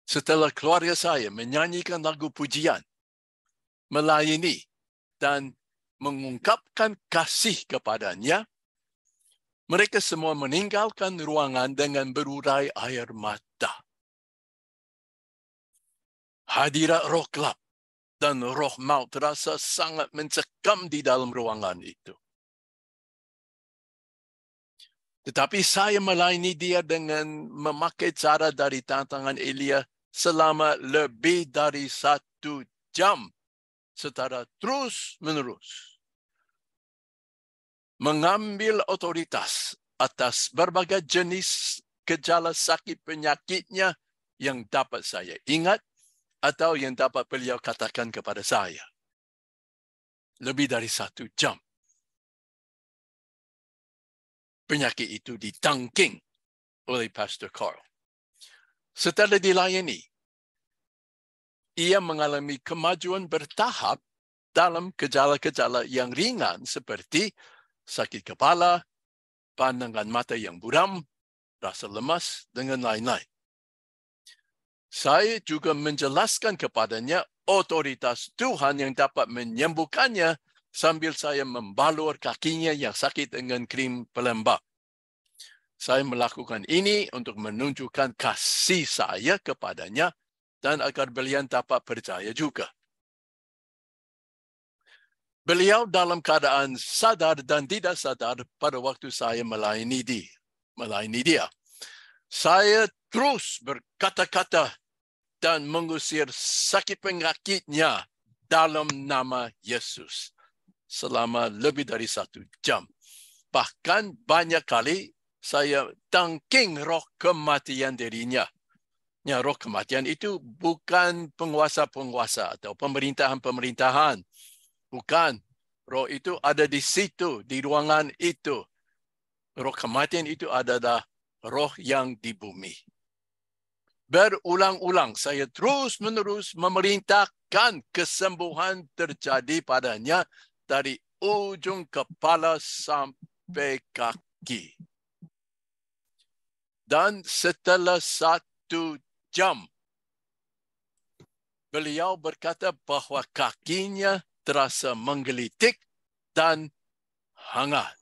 Setelah keluarga saya menyanyikan lagu pujian, melayani, dan mengungkapkan kasih kepadanya, mereka semua meninggalkan ruangan dengan berurai air mata. Hadirat roh kelab dan roh maut terasa sangat mencekam di dalam ruangan itu. Tetapi saya melayani dia dengan memakai cara dari tantangan Elia selama lebih dari satu jam secara terus menerus. Mengambil otoritas atas berbagai jenis gejala sakit penyakitnya yang dapat saya ingat atau yang dapat beliau katakan kepada saya. Lebih dari satu jam. Penyakit itu ditangking oleh Pastor Carl. Setelah dilayani, ia mengalami kemajuan bertahap dalam gejala-gejala yang ringan seperti sakit kepala, pandangan mata yang buram, rasa lemas, dengan lain-lain. Saya juga menjelaskan kepadanya otoritas Tuhan yang dapat menyembuhkannya sambil saya membalur kakinya yang sakit dengan krim pelembab. Saya melakukan ini untuk menunjukkan kasih saya kepadanya dan agar beliau dapat percaya juga. Beliau dalam keadaan sadar dan tidak sadar pada waktu saya melayani dia. Melayani dia. Saya terus berkata-kata dan mengusir sakit penyakitnya dalam nama Yesus selama lebih dari satu jam. Bahkan banyak kali saya tangking roh kematian dirinya. Ya, roh kematian itu bukan penguasa-penguasa atau pemerintahan-pemerintahan. Bukan. Roh itu ada di situ, di ruangan itu. Roh kematian itu adalah roh yang di bumi berulang-ulang saya terus menerus memerintahkan kesembuhan terjadi padanya dari ujung kepala sampai kaki. Dan setelah satu jam, beliau berkata bahawa kakinya terasa menggelitik dan hangat.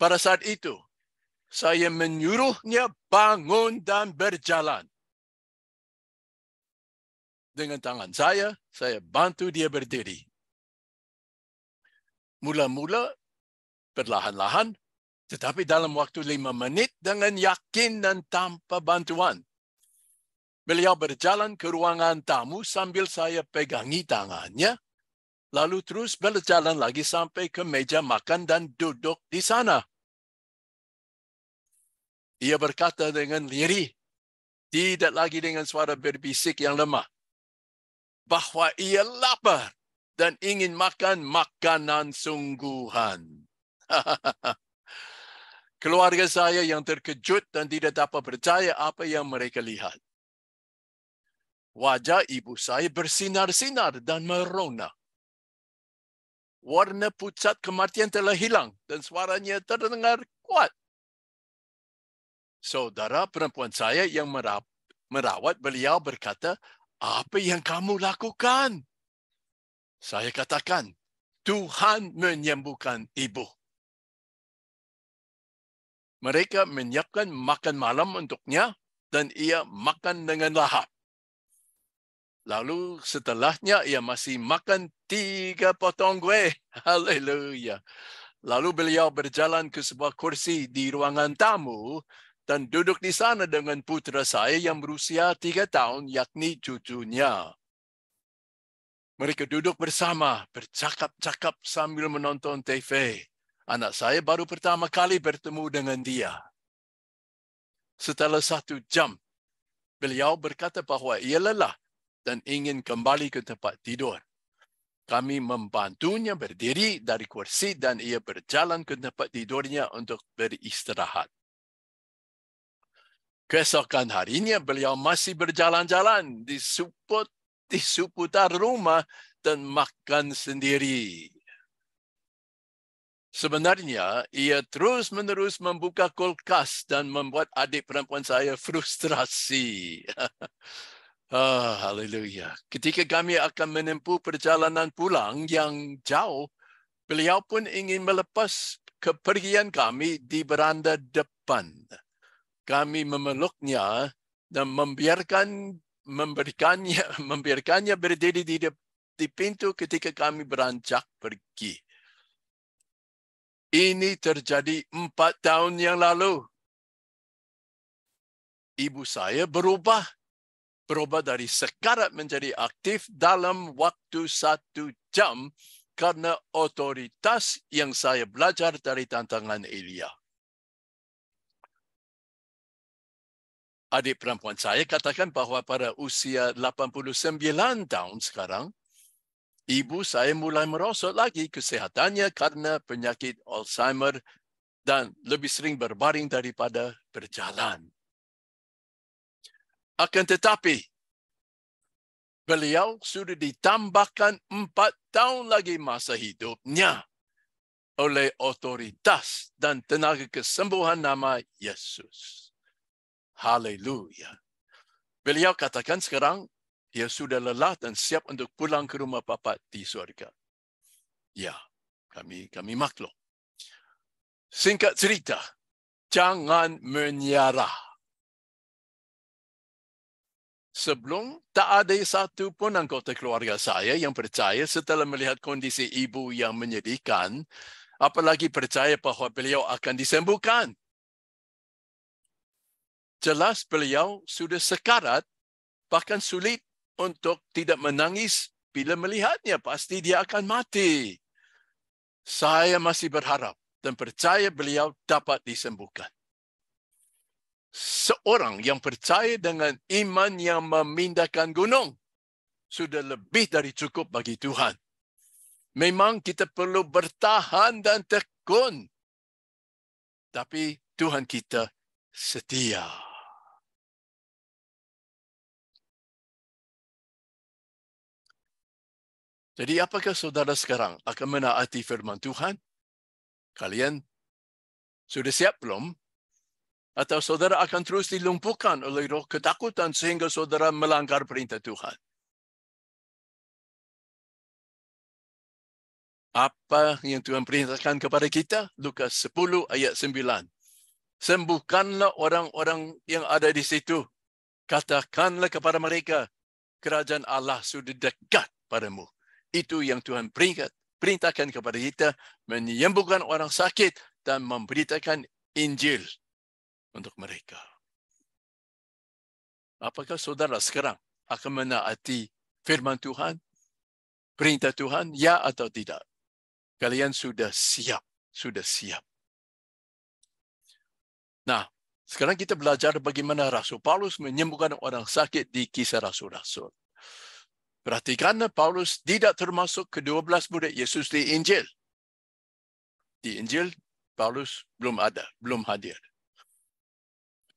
Pada saat itu, saya menyuruhnya bangun dan berjalan. Dengan tangan saya, saya bantu dia berdiri. Mula-mula, perlahan-lahan, tetapi dalam waktu lima menit dengan yakin dan tanpa bantuan. Beliau berjalan ke ruangan tamu sambil saya pegangi tangannya, lalu terus berjalan lagi sampai ke meja makan dan duduk di sana. Ia berkata dengan liri, tidak lagi dengan suara berbisik yang lemah, bahawa ia lapar dan ingin makan makanan sungguhan. <laughs> Keluarga saya yang terkejut dan tidak dapat percaya apa yang mereka lihat. Wajah ibu saya bersinar-sinar dan merona. Warna pucat kematian telah hilang dan suaranya terdengar kuat saudara perempuan saya yang merawat beliau berkata, apa yang kamu lakukan? Saya katakan, Tuhan menyembuhkan ibu. Mereka menyiapkan makan malam untuknya dan ia makan dengan lahap. Lalu setelahnya ia masih makan tiga potong kue. <laughs> Haleluya. Lalu beliau berjalan ke sebuah kursi di ruangan tamu dan duduk di sana dengan putra saya yang berusia tiga tahun, yakni cucunya. Mereka duduk bersama, bercakap-cakap sambil menonton TV. Anak saya baru pertama kali bertemu dengan dia. Setelah satu jam, beliau berkata bahawa ia lelah dan ingin kembali ke tempat tidur. Kami membantunya berdiri dari kursi dan ia berjalan ke tempat tidurnya untuk beristirahat. Keesokan harinya beliau masih berjalan-jalan di suput di seputar rumah dan makan sendiri. Sebenarnya ia terus-menerus membuka kulkas dan membuat adik perempuan saya frustrasi. <laughs> Ah, oh, haleluya. Ketika kami akan menempuh perjalanan pulang yang jauh, beliau pun ingin melepas kepergian kami di beranda depan kami memeluknya dan membiarkan memberikannya <laughs> membiarkannya berdiri di, di pintu ketika kami beranjak pergi. Ini terjadi empat tahun yang lalu. Ibu saya berubah. Berubah dari sekarat menjadi aktif dalam waktu satu jam karena otoritas yang saya belajar dari tantangan Elia. adik perempuan saya katakan bahawa pada usia 89 tahun sekarang, ibu saya mulai merosot lagi kesehatannya kerana penyakit Alzheimer dan lebih sering berbaring daripada berjalan. Akan tetapi, beliau sudah ditambahkan empat tahun lagi masa hidupnya oleh otoritas dan tenaga kesembuhan nama Yesus. Haleluya. Beliau katakan sekarang, dia sudah lelah dan siap untuk pulang ke rumah Papa di surga. Ya, kami kami maklum. Singkat cerita, jangan menyerah. Sebelum tak ada satu pun anggota keluarga saya yang percaya setelah melihat kondisi ibu yang menyedihkan, apalagi percaya bahawa beliau akan disembuhkan jelas beliau sudah sekarat bahkan sulit untuk tidak menangis bila melihatnya pasti dia akan mati saya masih berharap dan percaya beliau dapat disembuhkan seorang yang percaya dengan iman yang memindahkan gunung sudah lebih dari cukup bagi Tuhan memang kita perlu bertahan dan tekun tapi Tuhan kita setia. Jadi apakah saudara sekarang akan menaati firman Tuhan? Kalian sudah siap belum? Atau saudara akan terus dilumpuhkan oleh roh ketakutan sehingga saudara melanggar perintah Tuhan? Apa yang Tuhan perintahkan kepada kita? Lukas 10 ayat 9. Sembuhkanlah orang-orang yang ada di situ. Katakanlah kepada mereka, kerajaan Allah sudah dekat padamu. Itu yang Tuhan peringat, perintahkan kepada kita menyembuhkan orang sakit dan memberitakan Injil untuk mereka. Apakah saudara sekarang akan menaati firman Tuhan, perintah Tuhan, ya atau tidak? Kalian sudah siap, sudah siap. Nah, sekarang kita belajar bagaimana Rasul Paulus menyembuhkan orang sakit di kisah Rasul-Rasul. Berarti Paulus tidak termasuk ke-12 budak Yesus di Injil. Di Injil, Paulus belum ada, belum hadir.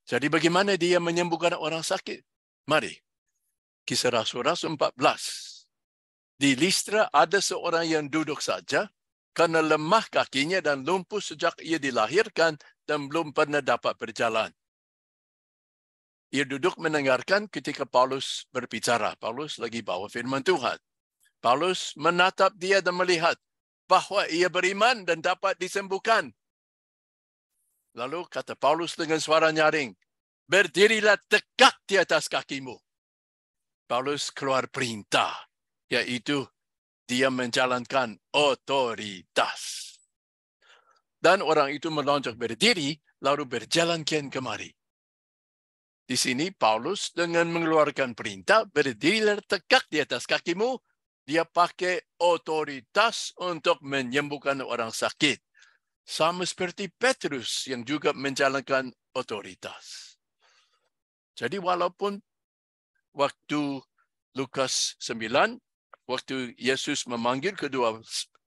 Jadi bagaimana dia menyembuhkan orang sakit? Mari, kisah Rasul-Rasul 14. Di Listra ada seorang yang duduk saja karena lemah kakinya dan lumpuh sejak ia dilahirkan dan belum pernah dapat berjalan. Ia duduk mendengarkan ketika Paulus berbicara. Paulus lagi bawa firman Tuhan. Paulus menatap dia dan melihat bahwa ia beriman dan dapat disembuhkan. Lalu kata Paulus dengan suara nyaring, berdirilah tegak di atas kakimu. Paulus keluar perintah, yaitu dia menjalankan otoritas. Dan orang itu melonjak berdiri, lalu berjalan kian kemari. Di sini Paulus dengan mengeluarkan perintah berdiri tegak di atas kakimu, dia pakai otoritas untuk menyembuhkan orang sakit. Sama seperti Petrus yang juga menjalankan otoritas. Jadi walaupun waktu Lukas 9, waktu Yesus memanggil kedua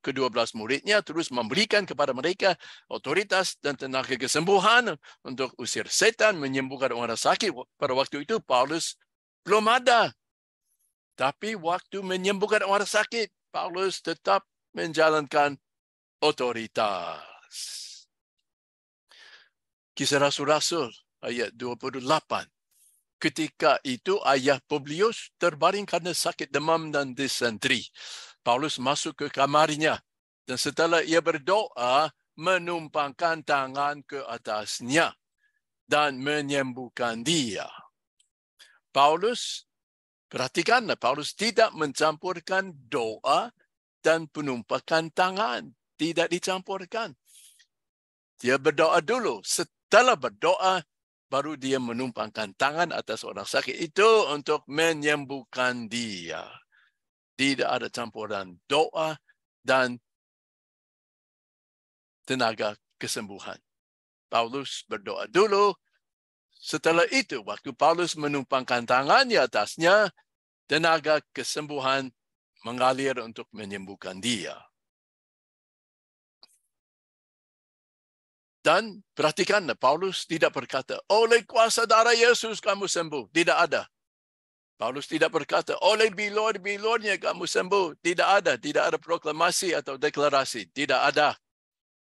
kedua belas muridnya terus memberikan kepada mereka otoritas dan tenaga kesembuhan untuk usir setan, menyembuhkan orang sakit. Pada waktu itu, Paulus belum ada. Tapi waktu menyembuhkan orang sakit, Paulus tetap menjalankan otoritas. Kisah Rasul-Rasul ayat 28. Ketika itu ayah Publius terbaring kerana sakit demam dan disentri. Paulus masuk ke kamarnya dan setelah ia berdoa menumpangkan tangan ke atasnya dan menyembuhkan dia. Paulus perhatikanlah Paulus tidak mencampurkan doa dan penumpakan tangan, tidak dicampurkan. Dia berdoa dulu, setelah berdoa baru dia menumpangkan tangan atas orang sakit itu untuk menyembuhkan dia tidak ada campuran doa dan tenaga kesembuhan. Paulus berdoa dulu. Setelah itu, waktu Paulus menumpangkan tangannya atasnya, tenaga kesembuhan mengalir untuk menyembuhkan dia. Dan perhatikanlah, Paulus tidak berkata, oleh kuasa darah Yesus kamu sembuh. Tidak ada. Paulus tidak berkata, oleh bilor bilornya kamu sembuh. Tidak ada. Tidak ada proklamasi atau deklarasi. Tidak ada.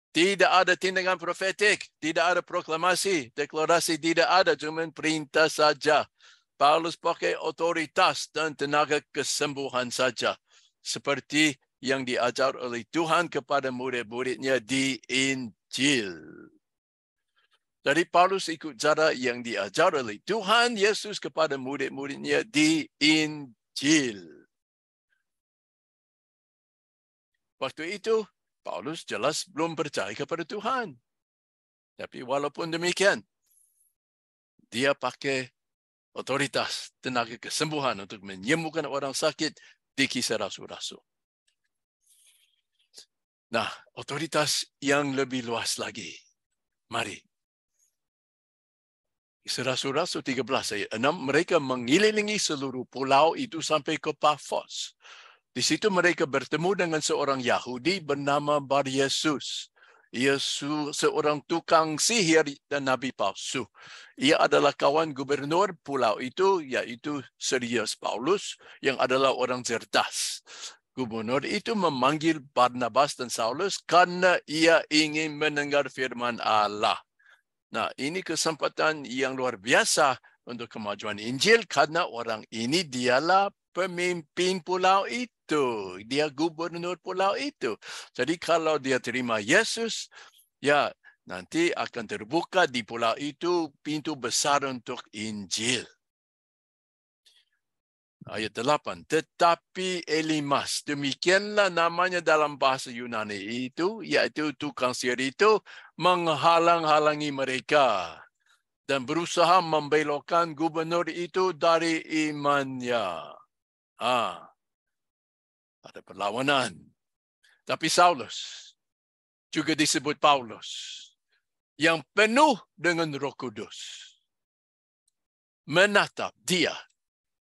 Tidak ada tindakan profetik. Tidak ada proklamasi. Deklarasi tidak ada. Cuma perintah saja. Paulus pakai otoritas dan tenaga kesembuhan saja. Seperti yang diajar oleh Tuhan kepada murid-muridnya di Injil. Dari Paulus ikut cara yang diajar oleh Tuhan Yesus kepada murid-muridnya di Injil. Waktu itu, Paulus jelas belum percaya kepada Tuhan. Tapi walaupun demikian, dia pakai otoritas tenaga kesembuhan untuk menyembuhkan orang sakit di kisah rasul-rasul. Nah, otoritas yang lebih luas lagi. Mari 111 13 ayat 6, mereka mengelilingi seluruh pulau itu sampai ke Paphos. Di situ mereka bertemu dengan seorang Yahudi bernama Bar Yesus. Ia seorang tukang sihir dan nabi palsu. Ia adalah kawan gubernur pulau itu, yaitu Serius Paulus, yang adalah orang cerdas. Gubernur itu memanggil Barnabas dan Saulus karena ia ingin mendengar firman Allah. Nah, ini kesempatan yang luar biasa untuk kemajuan Injil karena orang ini dialah pemimpin pulau itu. Dia gubernur pulau itu. Jadi kalau dia terima Yesus, ya nanti akan terbuka di pulau itu pintu besar untuk Injil ayat 8 tetapi Elimas demikianlah namanya dalam bahasa Yunani itu iaitu tukang sihir itu menghalang-halangi mereka dan berusaha membelokkan gubernur itu dari imannya ha. ada perlawanan tapi Saulus juga disebut Paulus yang penuh dengan roh kudus menatap dia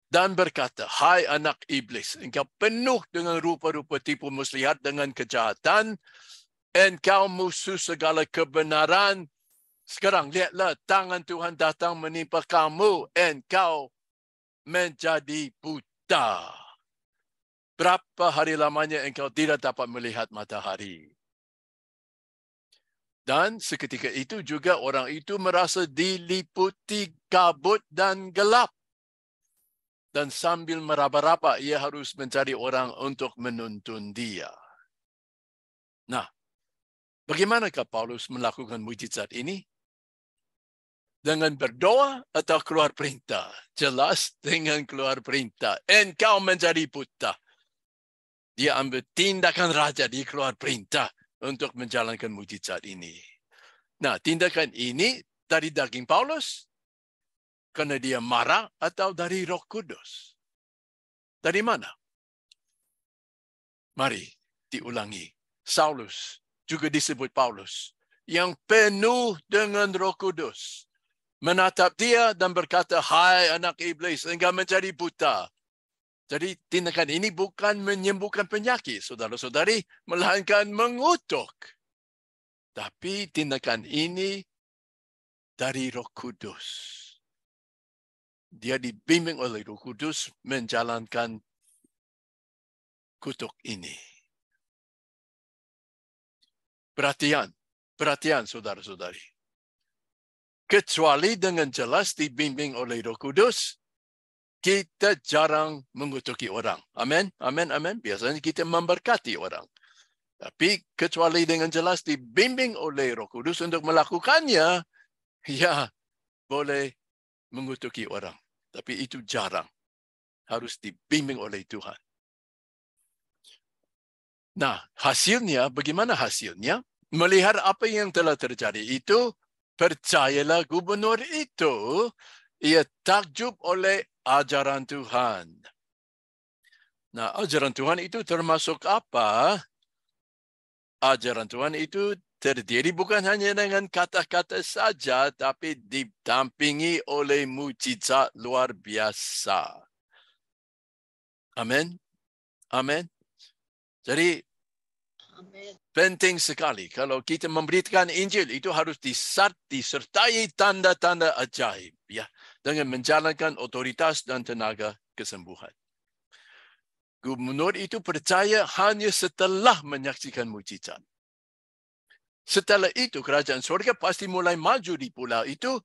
dan berkata, Hai anak iblis, engkau penuh dengan rupa-rupa tipu muslihat dengan kejahatan. Engkau musuh segala kebenaran. Sekarang lihatlah tangan Tuhan datang menimpa kamu. Engkau menjadi buta. Berapa hari lamanya engkau tidak dapat melihat matahari. Dan seketika itu juga orang itu merasa diliputi kabut dan gelap. dan sambil meraba-raba ia harus mencari orang untuk menuntun dia. Nah, bagaimanakah Paulus melakukan mujizat ini? Dengan berdoa atau keluar perintah? Jelas dengan keluar perintah. Engkau menjadi buta. Dia ambil tindakan raja, di keluar perintah untuk menjalankan mujizat ini. Nah, tindakan ini dari daging Paulus kerana dia marah atau dari roh kudus? Dari mana? Mari diulangi. Saulus juga disebut Paulus yang penuh dengan roh kudus. Menatap dia dan berkata, Hai anak iblis, engkau menjadi buta. Jadi tindakan ini bukan menyembuhkan penyakit, saudara-saudari, melainkan mengutuk. Tapi tindakan ini dari roh kudus dia dibimbing oleh Roh Kudus menjalankan kutuk ini. Perhatian, perhatian saudara-saudari. Kecuali dengan jelas dibimbing oleh Roh Kudus, kita jarang mengutuki orang. Amin, amin, amin. Biasanya kita memberkati orang. Tapi kecuali dengan jelas dibimbing oleh Roh Kudus untuk melakukannya, ya boleh mengutuki orang. Tapi itu jarang. Harus dibimbing oleh Tuhan. Nah, hasilnya, bagaimana hasilnya? Melihat apa yang telah terjadi itu, percayalah gubernur itu, ia takjub oleh ajaran Tuhan. Nah, ajaran Tuhan itu termasuk apa? Ajaran Tuhan itu terdiri bukan hanya dengan kata-kata saja, tapi didampingi oleh mujizat luar biasa. Amin. Amin. Jadi, Amen. penting sekali kalau kita memberitakan Injil, itu harus disertai tanda-tanda ajaib. ya Dengan menjalankan otoritas dan tenaga kesembuhan. Gubernur itu percaya hanya setelah menyaksikan mujizat. Setelah itu kerajaan surga pasti mulai maju di pulau itu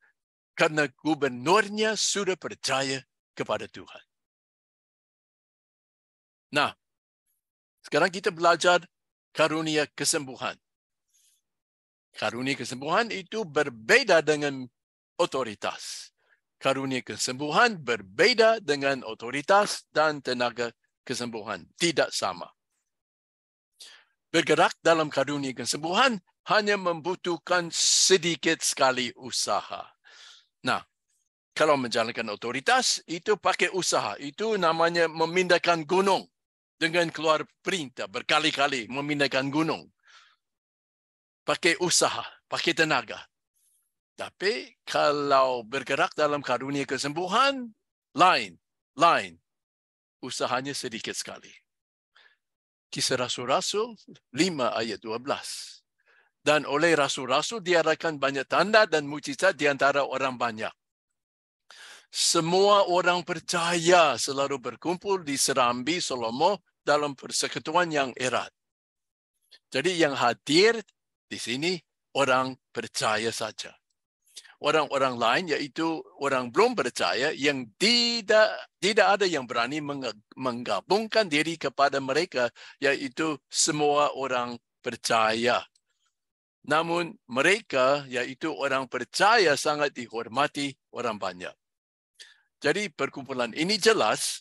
kerana gubernurnya sudah percaya kepada Tuhan. Nah, sekarang kita belajar karunia kesembuhan. Karunia kesembuhan itu berbeza dengan otoritas. Karunia kesembuhan berbeza dengan otoritas dan tenaga kesembuhan. Tidak sama. Bergerak dalam karunia kesembuhan hanya membutuhkan sedikit sekali usaha. Nah, kalau menjalankan otoritas, itu pakai usaha. Itu namanya memindahkan gunung dengan keluar perintah berkali-kali memindahkan gunung. Pakai usaha, pakai tenaga. Tapi kalau bergerak dalam karunia kesembuhan, lain, lain. Usahanya sedikit sekali. Kisah Rasul-Rasul 5 ayat dan oleh rasul-rasul diadakan banyak tanda dan mujizat di antara orang banyak. Semua orang percaya selalu berkumpul di Serambi Solomo dalam persekutuan yang erat. Jadi yang hadir di sini orang percaya saja. Orang-orang lain iaitu orang belum percaya yang tidak tidak ada yang berani menggabungkan diri kepada mereka iaitu semua orang percaya namun mereka iaitu orang percaya sangat dihormati orang banyak. Jadi perkumpulan ini jelas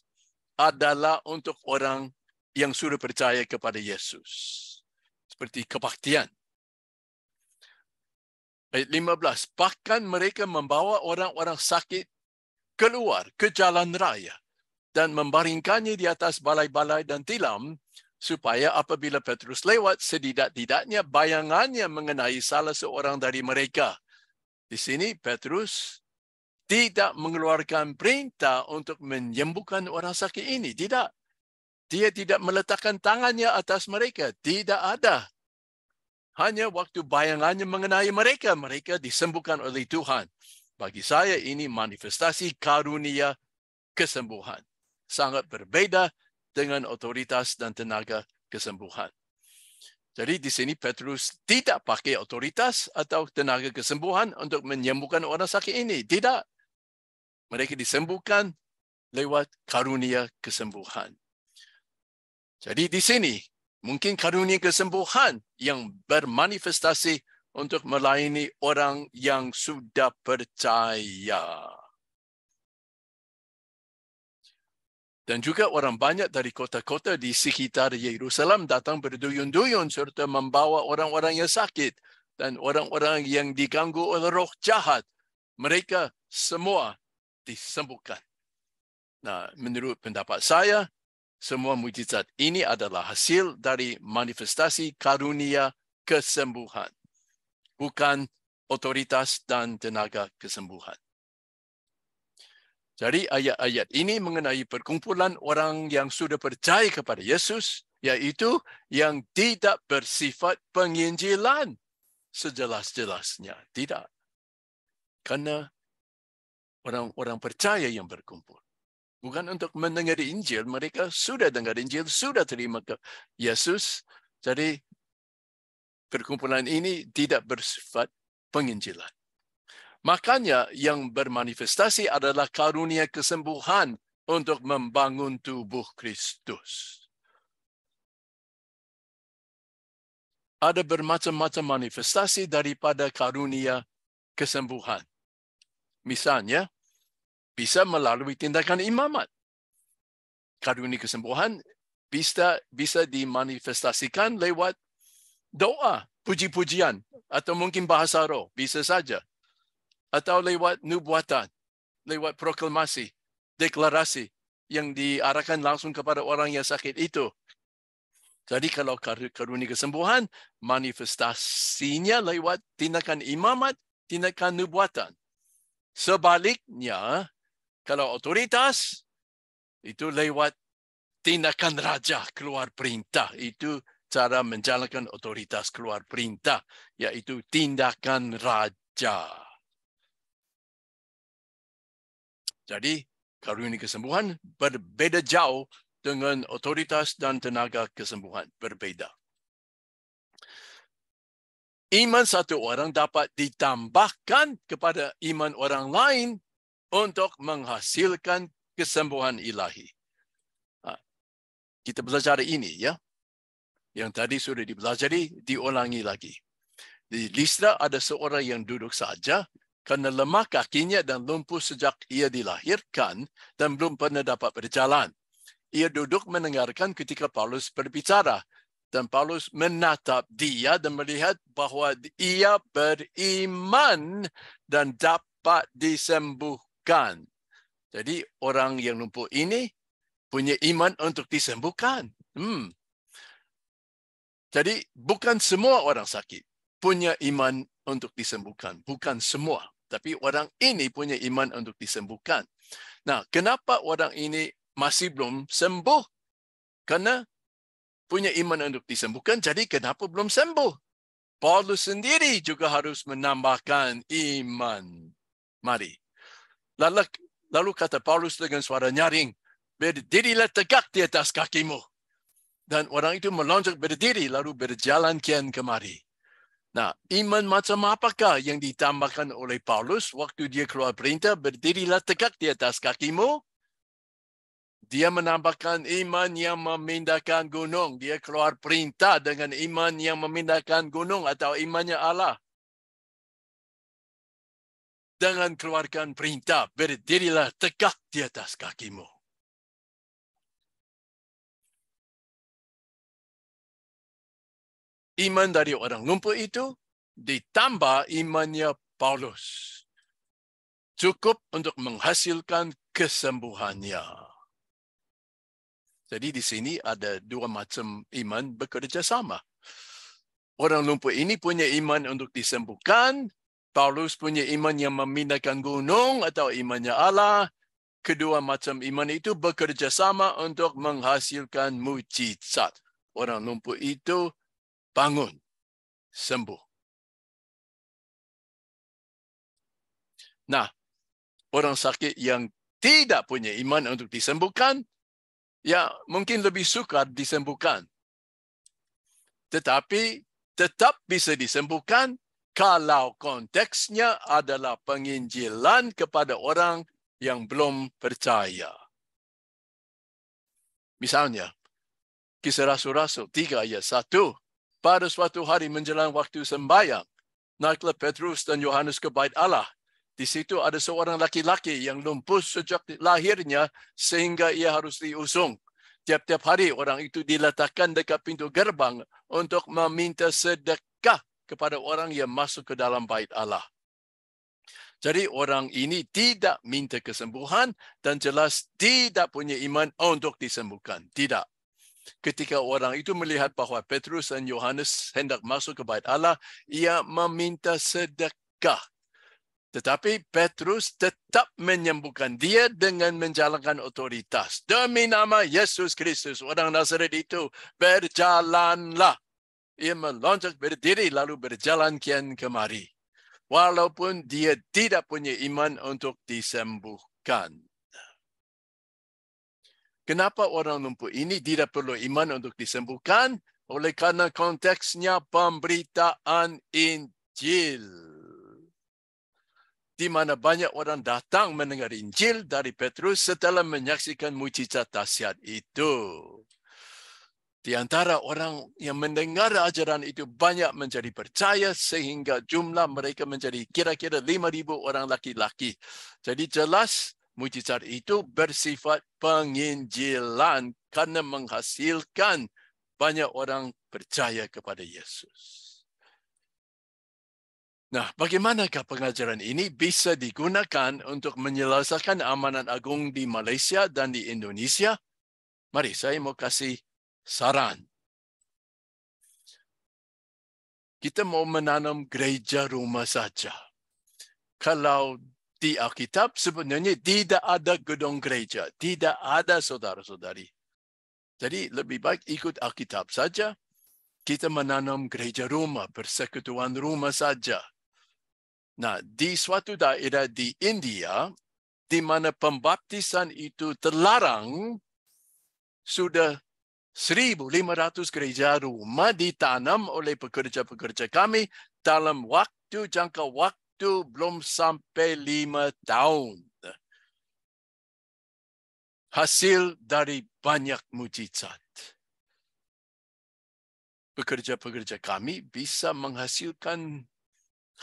adalah untuk orang yang sudah percaya kepada Yesus. Seperti kebaktian. Ayat 15, bahkan mereka membawa orang-orang sakit keluar ke jalan raya dan membaringkannya di atas balai-balai dan tilam supaya apabila Petrus lewat setidak-tidaknya bayangannya mengenai salah seorang dari mereka. Di sini Petrus tidak mengeluarkan perintah untuk menyembuhkan orang sakit ini, tidak. Dia tidak meletakkan tangannya atas mereka, tidak ada. Hanya waktu bayangannya mengenai mereka, mereka disembuhkan oleh Tuhan. Bagi saya ini manifestasi karunia kesembuhan. Sangat berbeda dengan otoritas dan tenaga kesembuhan. Jadi di sini Petrus tidak pakai otoritas atau tenaga kesembuhan untuk menyembuhkan orang sakit ini. Tidak. Mereka disembuhkan lewat karunia kesembuhan. Jadi di sini mungkin karunia kesembuhan yang bermanifestasi untuk melayani orang yang sudah percaya. dan juga orang banyak dari kota-kota di sekitar Yerusalem datang berduyun-duyun serta membawa orang-orang yang sakit dan orang-orang yang diganggu oleh roh jahat. Mereka semua disembuhkan. Nah, menurut pendapat saya, semua mujizat ini adalah hasil dari manifestasi karunia kesembuhan, bukan otoritas dan tenaga kesembuhan. Jadi ayat-ayat ini mengenai perkumpulan orang yang sudah percaya kepada Yesus, yaitu yang tidak bersifat penginjilan sejelas-jelasnya. Tidak. Karena orang-orang percaya yang berkumpul. Bukan untuk mendengar Injil, mereka sudah dengar Injil, sudah terima ke Yesus. Jadi perkumpulan ini tidak bersifat penginjilan. Makanya yang bermanifestasi adalah karunia kesembuhan untuk membangun tubuh Kristus. Ada bermacam-macam manifestasi daripada karunia kesembuhan. Misalnya, bisa melalui tindakan imamat. Karunia kesembuhan bisa bisa dimanifestasikan lewat doa, puji-pujian atau mungkin bahasa roh, bisa saja atau lewat nubuatan, lewat proklamasi, deklarasi yang diarahkan langsung kepada orang yang sakit itu. Jadi kalau karunia kesembuhan, manifestasinya lewat tindakan imamat, tindakan nubuatan. Sebaliknya, kalau otoritas, itu lewat tindakan raja keluar perintah. Itu cara menjalankan otoritas keluar perintah, yaitu tindakan raja. Jadi, karunia kesembuhan berbeza jauh dengan otoritas dan tenaga kesembuhan. berbeza. Iman satu orang dapat ditambahkan kepada iman orang lain untuk menghasilkan kesembuhan ilahi. Ha, kita belajar ini ya. Yang tadi sudah dipelajari, diulangi lagi. Di Listra ada seorang yang duduk saja kerana lemah kakinya dan lumpuh sejak ia dilahirkan dan belum pernah dapat berjalan. Ia duduk mendengarkan ketika Paulus berbicara dan Paulus menatap dia dan melihat bahawa ia beriman dan dapat disembuhkan. Jadi orang yang lumpuh ini punya iman untuk disembuhkan. Hmm. Jadi bukan semua orang sakit punya iman untuk disembuhkan, bukan semua tapi orang ini punya iman untuk disembuhkan. Nah, kenapa orang ini masih belum sembuh? Karena punya iman untuk disembuhkan, jadi kenapa belum sembuh? Paulus sendiri juga harus menambahkan iman. Mari. Lalu, lalu kata Paulus dengan suara nyaring, berdirilah tegak di atas kakimu. Dan orang itu melonjak berdiri, lalu berjalan kian kemari. Nah, iman macam apakah yang ditambahkan oleh Paulus waktu dia keluar perintah, berdirilah tegak di atas kakimu. Dia menambahkan iman yang memindahkan gunung. Dia keluar perintah dengan iman yang memindahkan gunung atau imannya Allah. Dengan keluarkan perintah, berdirilah tegak di atas kakimu. iman dari orang lumpur itu ditambah imannya Paulus. Cukup untuk menghasilkan kesembuhannya. Jadi di sini ada dua macam iman bekerja sama. Orang lumpur ini punya iman untuk disembuhkan. Paulus punya iman yang memindahkan gunung atau imannya Allah. Kedua macam iman itu bekerja sama untuk menghasilkan mujizat. Orang lumpur itu bangun, sembuh. Nah, orang sakit yang tidak punya iman untuk disembuhkan, ya mungkin lebih sukar disembuhkan. Tetapi tetap bisa disembuhkan kalau konteksnya adalah penginjilan kepada orang yang belum percaya. Misalnya, kisah Rasul-Rasul 3 ayat pada suatu hari menjelang waktu sembahyang, naiklah Petrus dan Yohanes ke bait Allah. Di situ ada seorang laki-laki yang lumpuh sejak lahirnya sehingga ia harus diusung. Tiap-tiap hari orang itu diletakkan dekat pintu gerbang untuk meminta sedekah kepada orang yang masuk ke dalam bait Allah. Jadi orang ini tidak minta kesembuhan dan jelas tidak punya iman untuk disembuhkan. Tidak ketika orang itu melihat bahawa Petrus dan Yohanes hendak masuk ke bait Allah, ia meminta sedekah. Tetapi Petrus tetap menyembuhkan dia dengan menjalankan otoritas. Demi nama Yesus Kristus, orang Nazaret itu berjalanlah. Ia melonjak berdiri lalu berjalan kian kemari. Walaupun dia tidak punya iman untuk disembuhkan. Kenapa orang lumpuh ini tidak perlu iman untuk disembuhkan? Oleh karena konteksnya pemberitaan Injil. Di mana banyak orang datang mendengar Injil dari Petrus setelah menyaksikan mujizat dahsyat itu. Di antara orang yang mendengar ajaran itu banyak menjadi percaya sehingga jumlah mereka menjadi kira-kira 5,000 orang laki-laki. Jadi jelas mujizat itu bersifat penginjilan karena menghasilkan banyak orang percaya kepada Yesus. Nah, bagaimanakah pengajaran ini bisa digunakan untuk menyelesaikan amanat agung di Malaysia dan di Indonesia? Mari saya mau kasih saran. Kita mau menanam gereja rumah saja. Kalau di Alkitab sebenarnya tidak ada gedung gereja, tidak ada saudara-saudari. Jadi lebih baik ikut Alkitab saja. Kita menanam gereja rumah, persekutuan rumah saja. Nah, di suatu daerah di India di mana pembaptisan itu terlarang sudah 1500 gereja rumah ditanam oleh pekerja-pekerja kami dalam waktu jangka waktu itu belum sampai lima tahun. Hasil dari banyak mujizat. Pekerja-pekerja kami bisa menghasilkan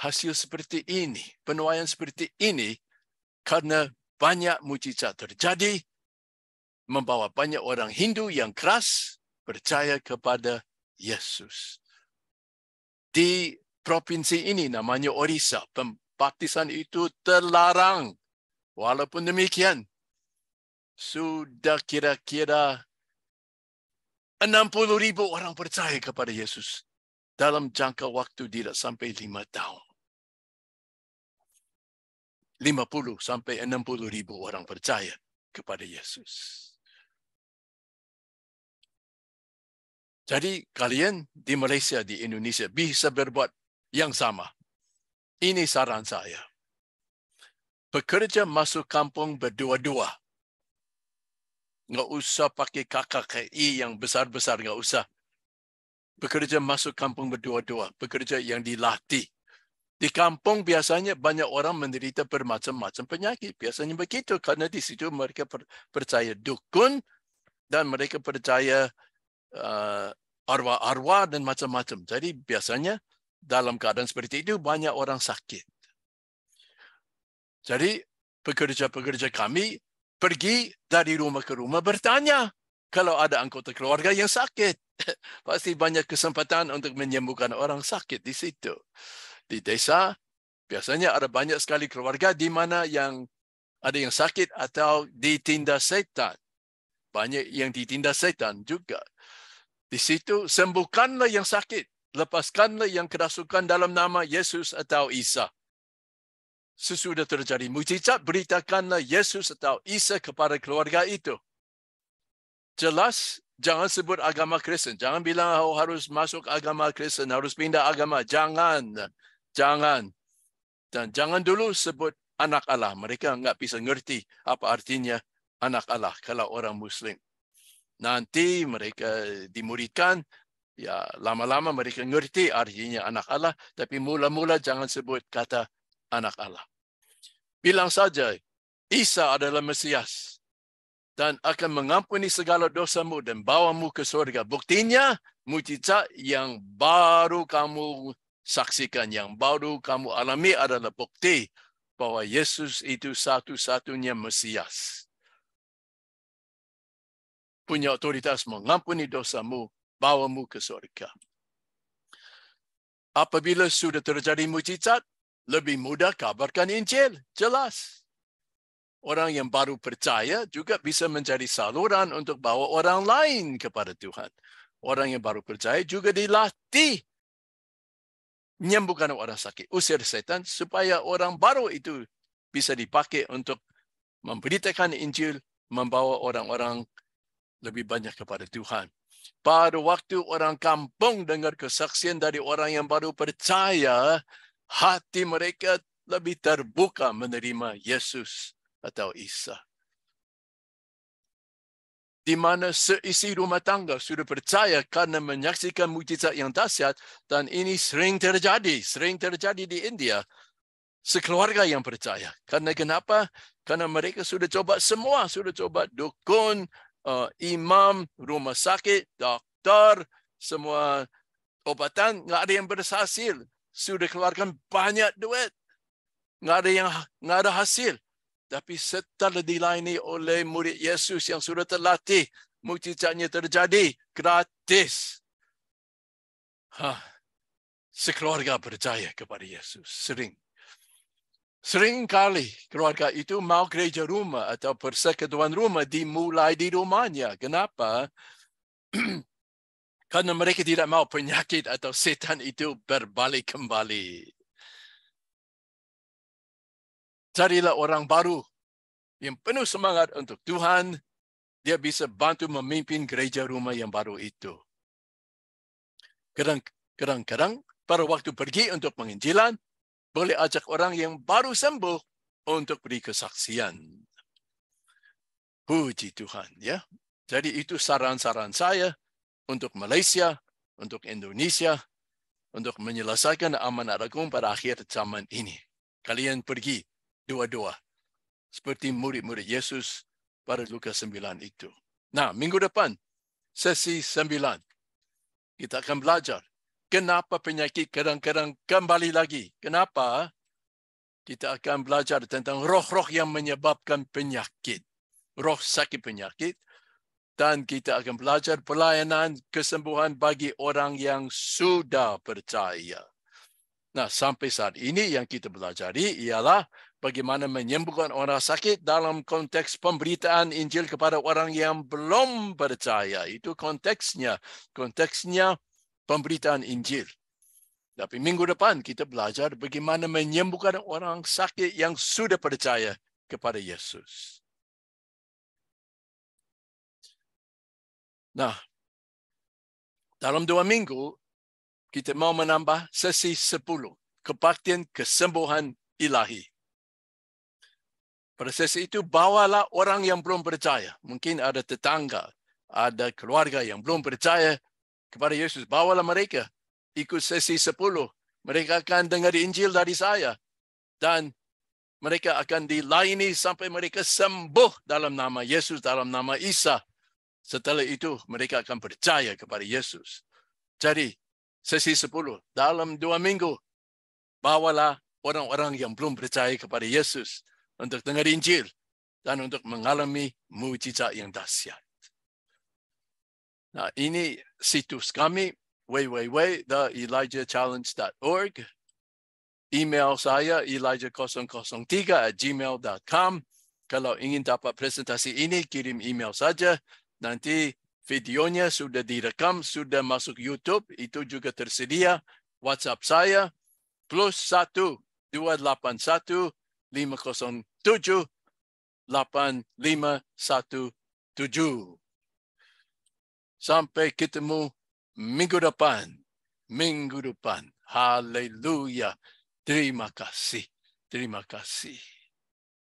hasil seperti ini, penuaian seperti ini, karena banyak mujizat terjadi, membawa banyak orang Hindu yang keras percaya kepada Yesus. Di provinsi ini namanya Orissa. Pembaptisan itu terlarang. Walaupun demikian, sudah kira-kira 60 ribu orang percaya kepada Yesus dalam jangka waktu tidak sampai lima tahun. 50 sampai 60 ribu orang percaya kepada Yesus. Jadi kalian di Malaysia, di Indonesia, bisa berbuat yang sama. Ini saran saya. Pekerja masuk kampung berdua-dua. Nggak usah pakai kakak KKKI yang besar-besar, nggak usah. Pekerja masuk kampung berdua-dua. Pekerja yang dilatih. Di kampung biasanya banyak orang menderita bermacam-macam penyakit. Biasanya begitu, karena di situ mereka percaya dukun dan mereka percaya uh, arwah-arwah dan macam-macam. Jadi biasanya dalam keadaan seperti itu banyak orang sakit. Jadi pekerja-pekerja kami pergi dari rumah ke rumah bertanya kalau ada anggota keluarga yang sakit. <laughs> Pasti banyak kesempatan untuk menyembuhkan orang sakit di situ. Di desa biasanya ada banyak sekali keluarga di mana yang ada yang sakit atau ditindas setan. Banyak yang ditindas setan juga. Di situ sembuhkanlah yang sakit lepaskanlah yang kerasukan dalam nama Yesus atau Isa. Sesudah terjadi mujizat, beritakanlah Yesus atau Isa kepada keluarga itu. Jelas, jangan sebut agama Kristen. Jangan bilang oh, harus masuk agama Kristen, harus pindah agama. Jangan. Jangan. Dan jangan dulu sebut anak Allah. Mereka enggak bisa ngerti apa artinya anak Allah kalau orang Muslim. Nanti mereka dimuridkan, Ya, lama-lama mereka ngerti artinya anak Allah, tapi mula-mula jangan sebut kata anak Allah. Bilang saja, Isa adalah Mesias dan akan mengampuni segala dosamu dan bawamu ke surga. Buktinya, mujizat yang baru kamu saksikan, yang baru kamu alami adalah bukti bahwa Yesus itu satu-satunya Mesias. Punya otoritas mengampuni dosamu bawamu ke surga. Apabila sudah terjadi mujizat, lebih mudah kabarkan Injil, jelas. Orang yang baru percaya juga bisa menjadi saluran untuk bawa orang lain kepada Tuhan. Orang yang baru percaya juga dilatih menyembuhkan orang sakit, usir setan supaya orang baru itu bisa dipakai untuk memberitakan Injil, membawa orang-orang lebih banyak kepada Tuhan pada waktu orang kampung dengar kesaksian dari orang yang baru percaya, hati mereka lebih terbuka menerima Yesus atau Isa. Di mana seisi rumah tangga sudah percaya karena menyaksikan mujizat yang dahsyat dan ini sering terjadi, sering terjadi di India. Sekeluarga yang percaya. Karena kenapa? Karena mereka sudah coba semua, sudah coba dukun, uh, imam, rumah sakit, doktor, semua obatan, nggak ada yang berhasil. Sudah keluarkan banyak duit, nggak ada yang nggak ada hasil. Tapi setelah dilayani oleh murid Yesus yang sudah terlatih, mujizatnya terjadi gratis. Hah. Sekeluarga percaya kepada Yesus sering Sering kali keluarga itu mau gereja rumah atau persekutuan rumah dimulai di Romania. Kenapa? Karena <clears throat> mereka tidak mau penyakit atau setan itu berbalik kembali. Carilah orang baru yang penuh semangat untuk Tuhan. Dia bisa bantu memimpin gereja rumah yang baru itu. Kadang-kadang pada waktu pergi untuk penginjilan, boleh ajak orang yang baru sembuh untuk beri kesaksian. Puji Tuhan, ya. Jadi itu saran-saran saya untuk Malaysia, untuk Indonesia, untuk menyelesaikan amanat agung pada akhir zaman ini. Kalian pergi dua-dua. Seperti murid-murid Yesus pada Lukas sembilan itu. Nah, minggu depan, sesi sembilan Kita akan belajar kenapa penyakit kadang-kadang kembali lagi. Kenapa kita akan belajar tentang roh-roh yang menyebabkan penyakit. Roh sakit penyakit. Dan kita akan belajar pelayanan kesembuhan bagi orang yang sudah percaya. Nah, sampai saat ini yang kita belajar ialah bagaimana menyembuhkan orang sakit dalam konteks pemberitaan Injil kepada orang yang belum percaya. Itu konteksnya. Konteksnya pemberitaan Injil. Tapi minggu depan kita belajar bagaimana menyembuhkan orang sakit yang sudah percaya kepada Yesus. Nah, dalam dua minggu, kita mau menambah sesi sepuluh kebaktian kesembuhan ilahi. Pada sesi itu, bawalah orang yang belum percaya. Mungkin ada tetangga, ada keluarga yang belum percaya kepada Yesus, bawalah mereka ikut sesi 10. Mereka akan dengar Injil dari saya. Dan mereka akan dilayani sampai mereka sembuh dalam nama Yesus, dalam nama Isa. Setelah itu, mereka akan percaya kepada Yesus. Jadi, sesi 10, dalam dua minggu, bawalah orang-orang yang belum percaya kepada Yesus untuk dengar Injil dan untuk mengalami mujizat yang dahsyat. Nah, ini situs kami www.elijahchallenge.org. Email saya elijah003 at gmail.com. Kalau ingin dapat presentasi ini, kirim email saja. Nanti videonya sudah direkam, sudah masuk YouTube. Itu juga tersedia. WhatsApp saya plus 1 2 8 1 507 8517 sampai ketemu minggu depan. Minggu depan. Haleluya. Terima kasih. Terima kasih.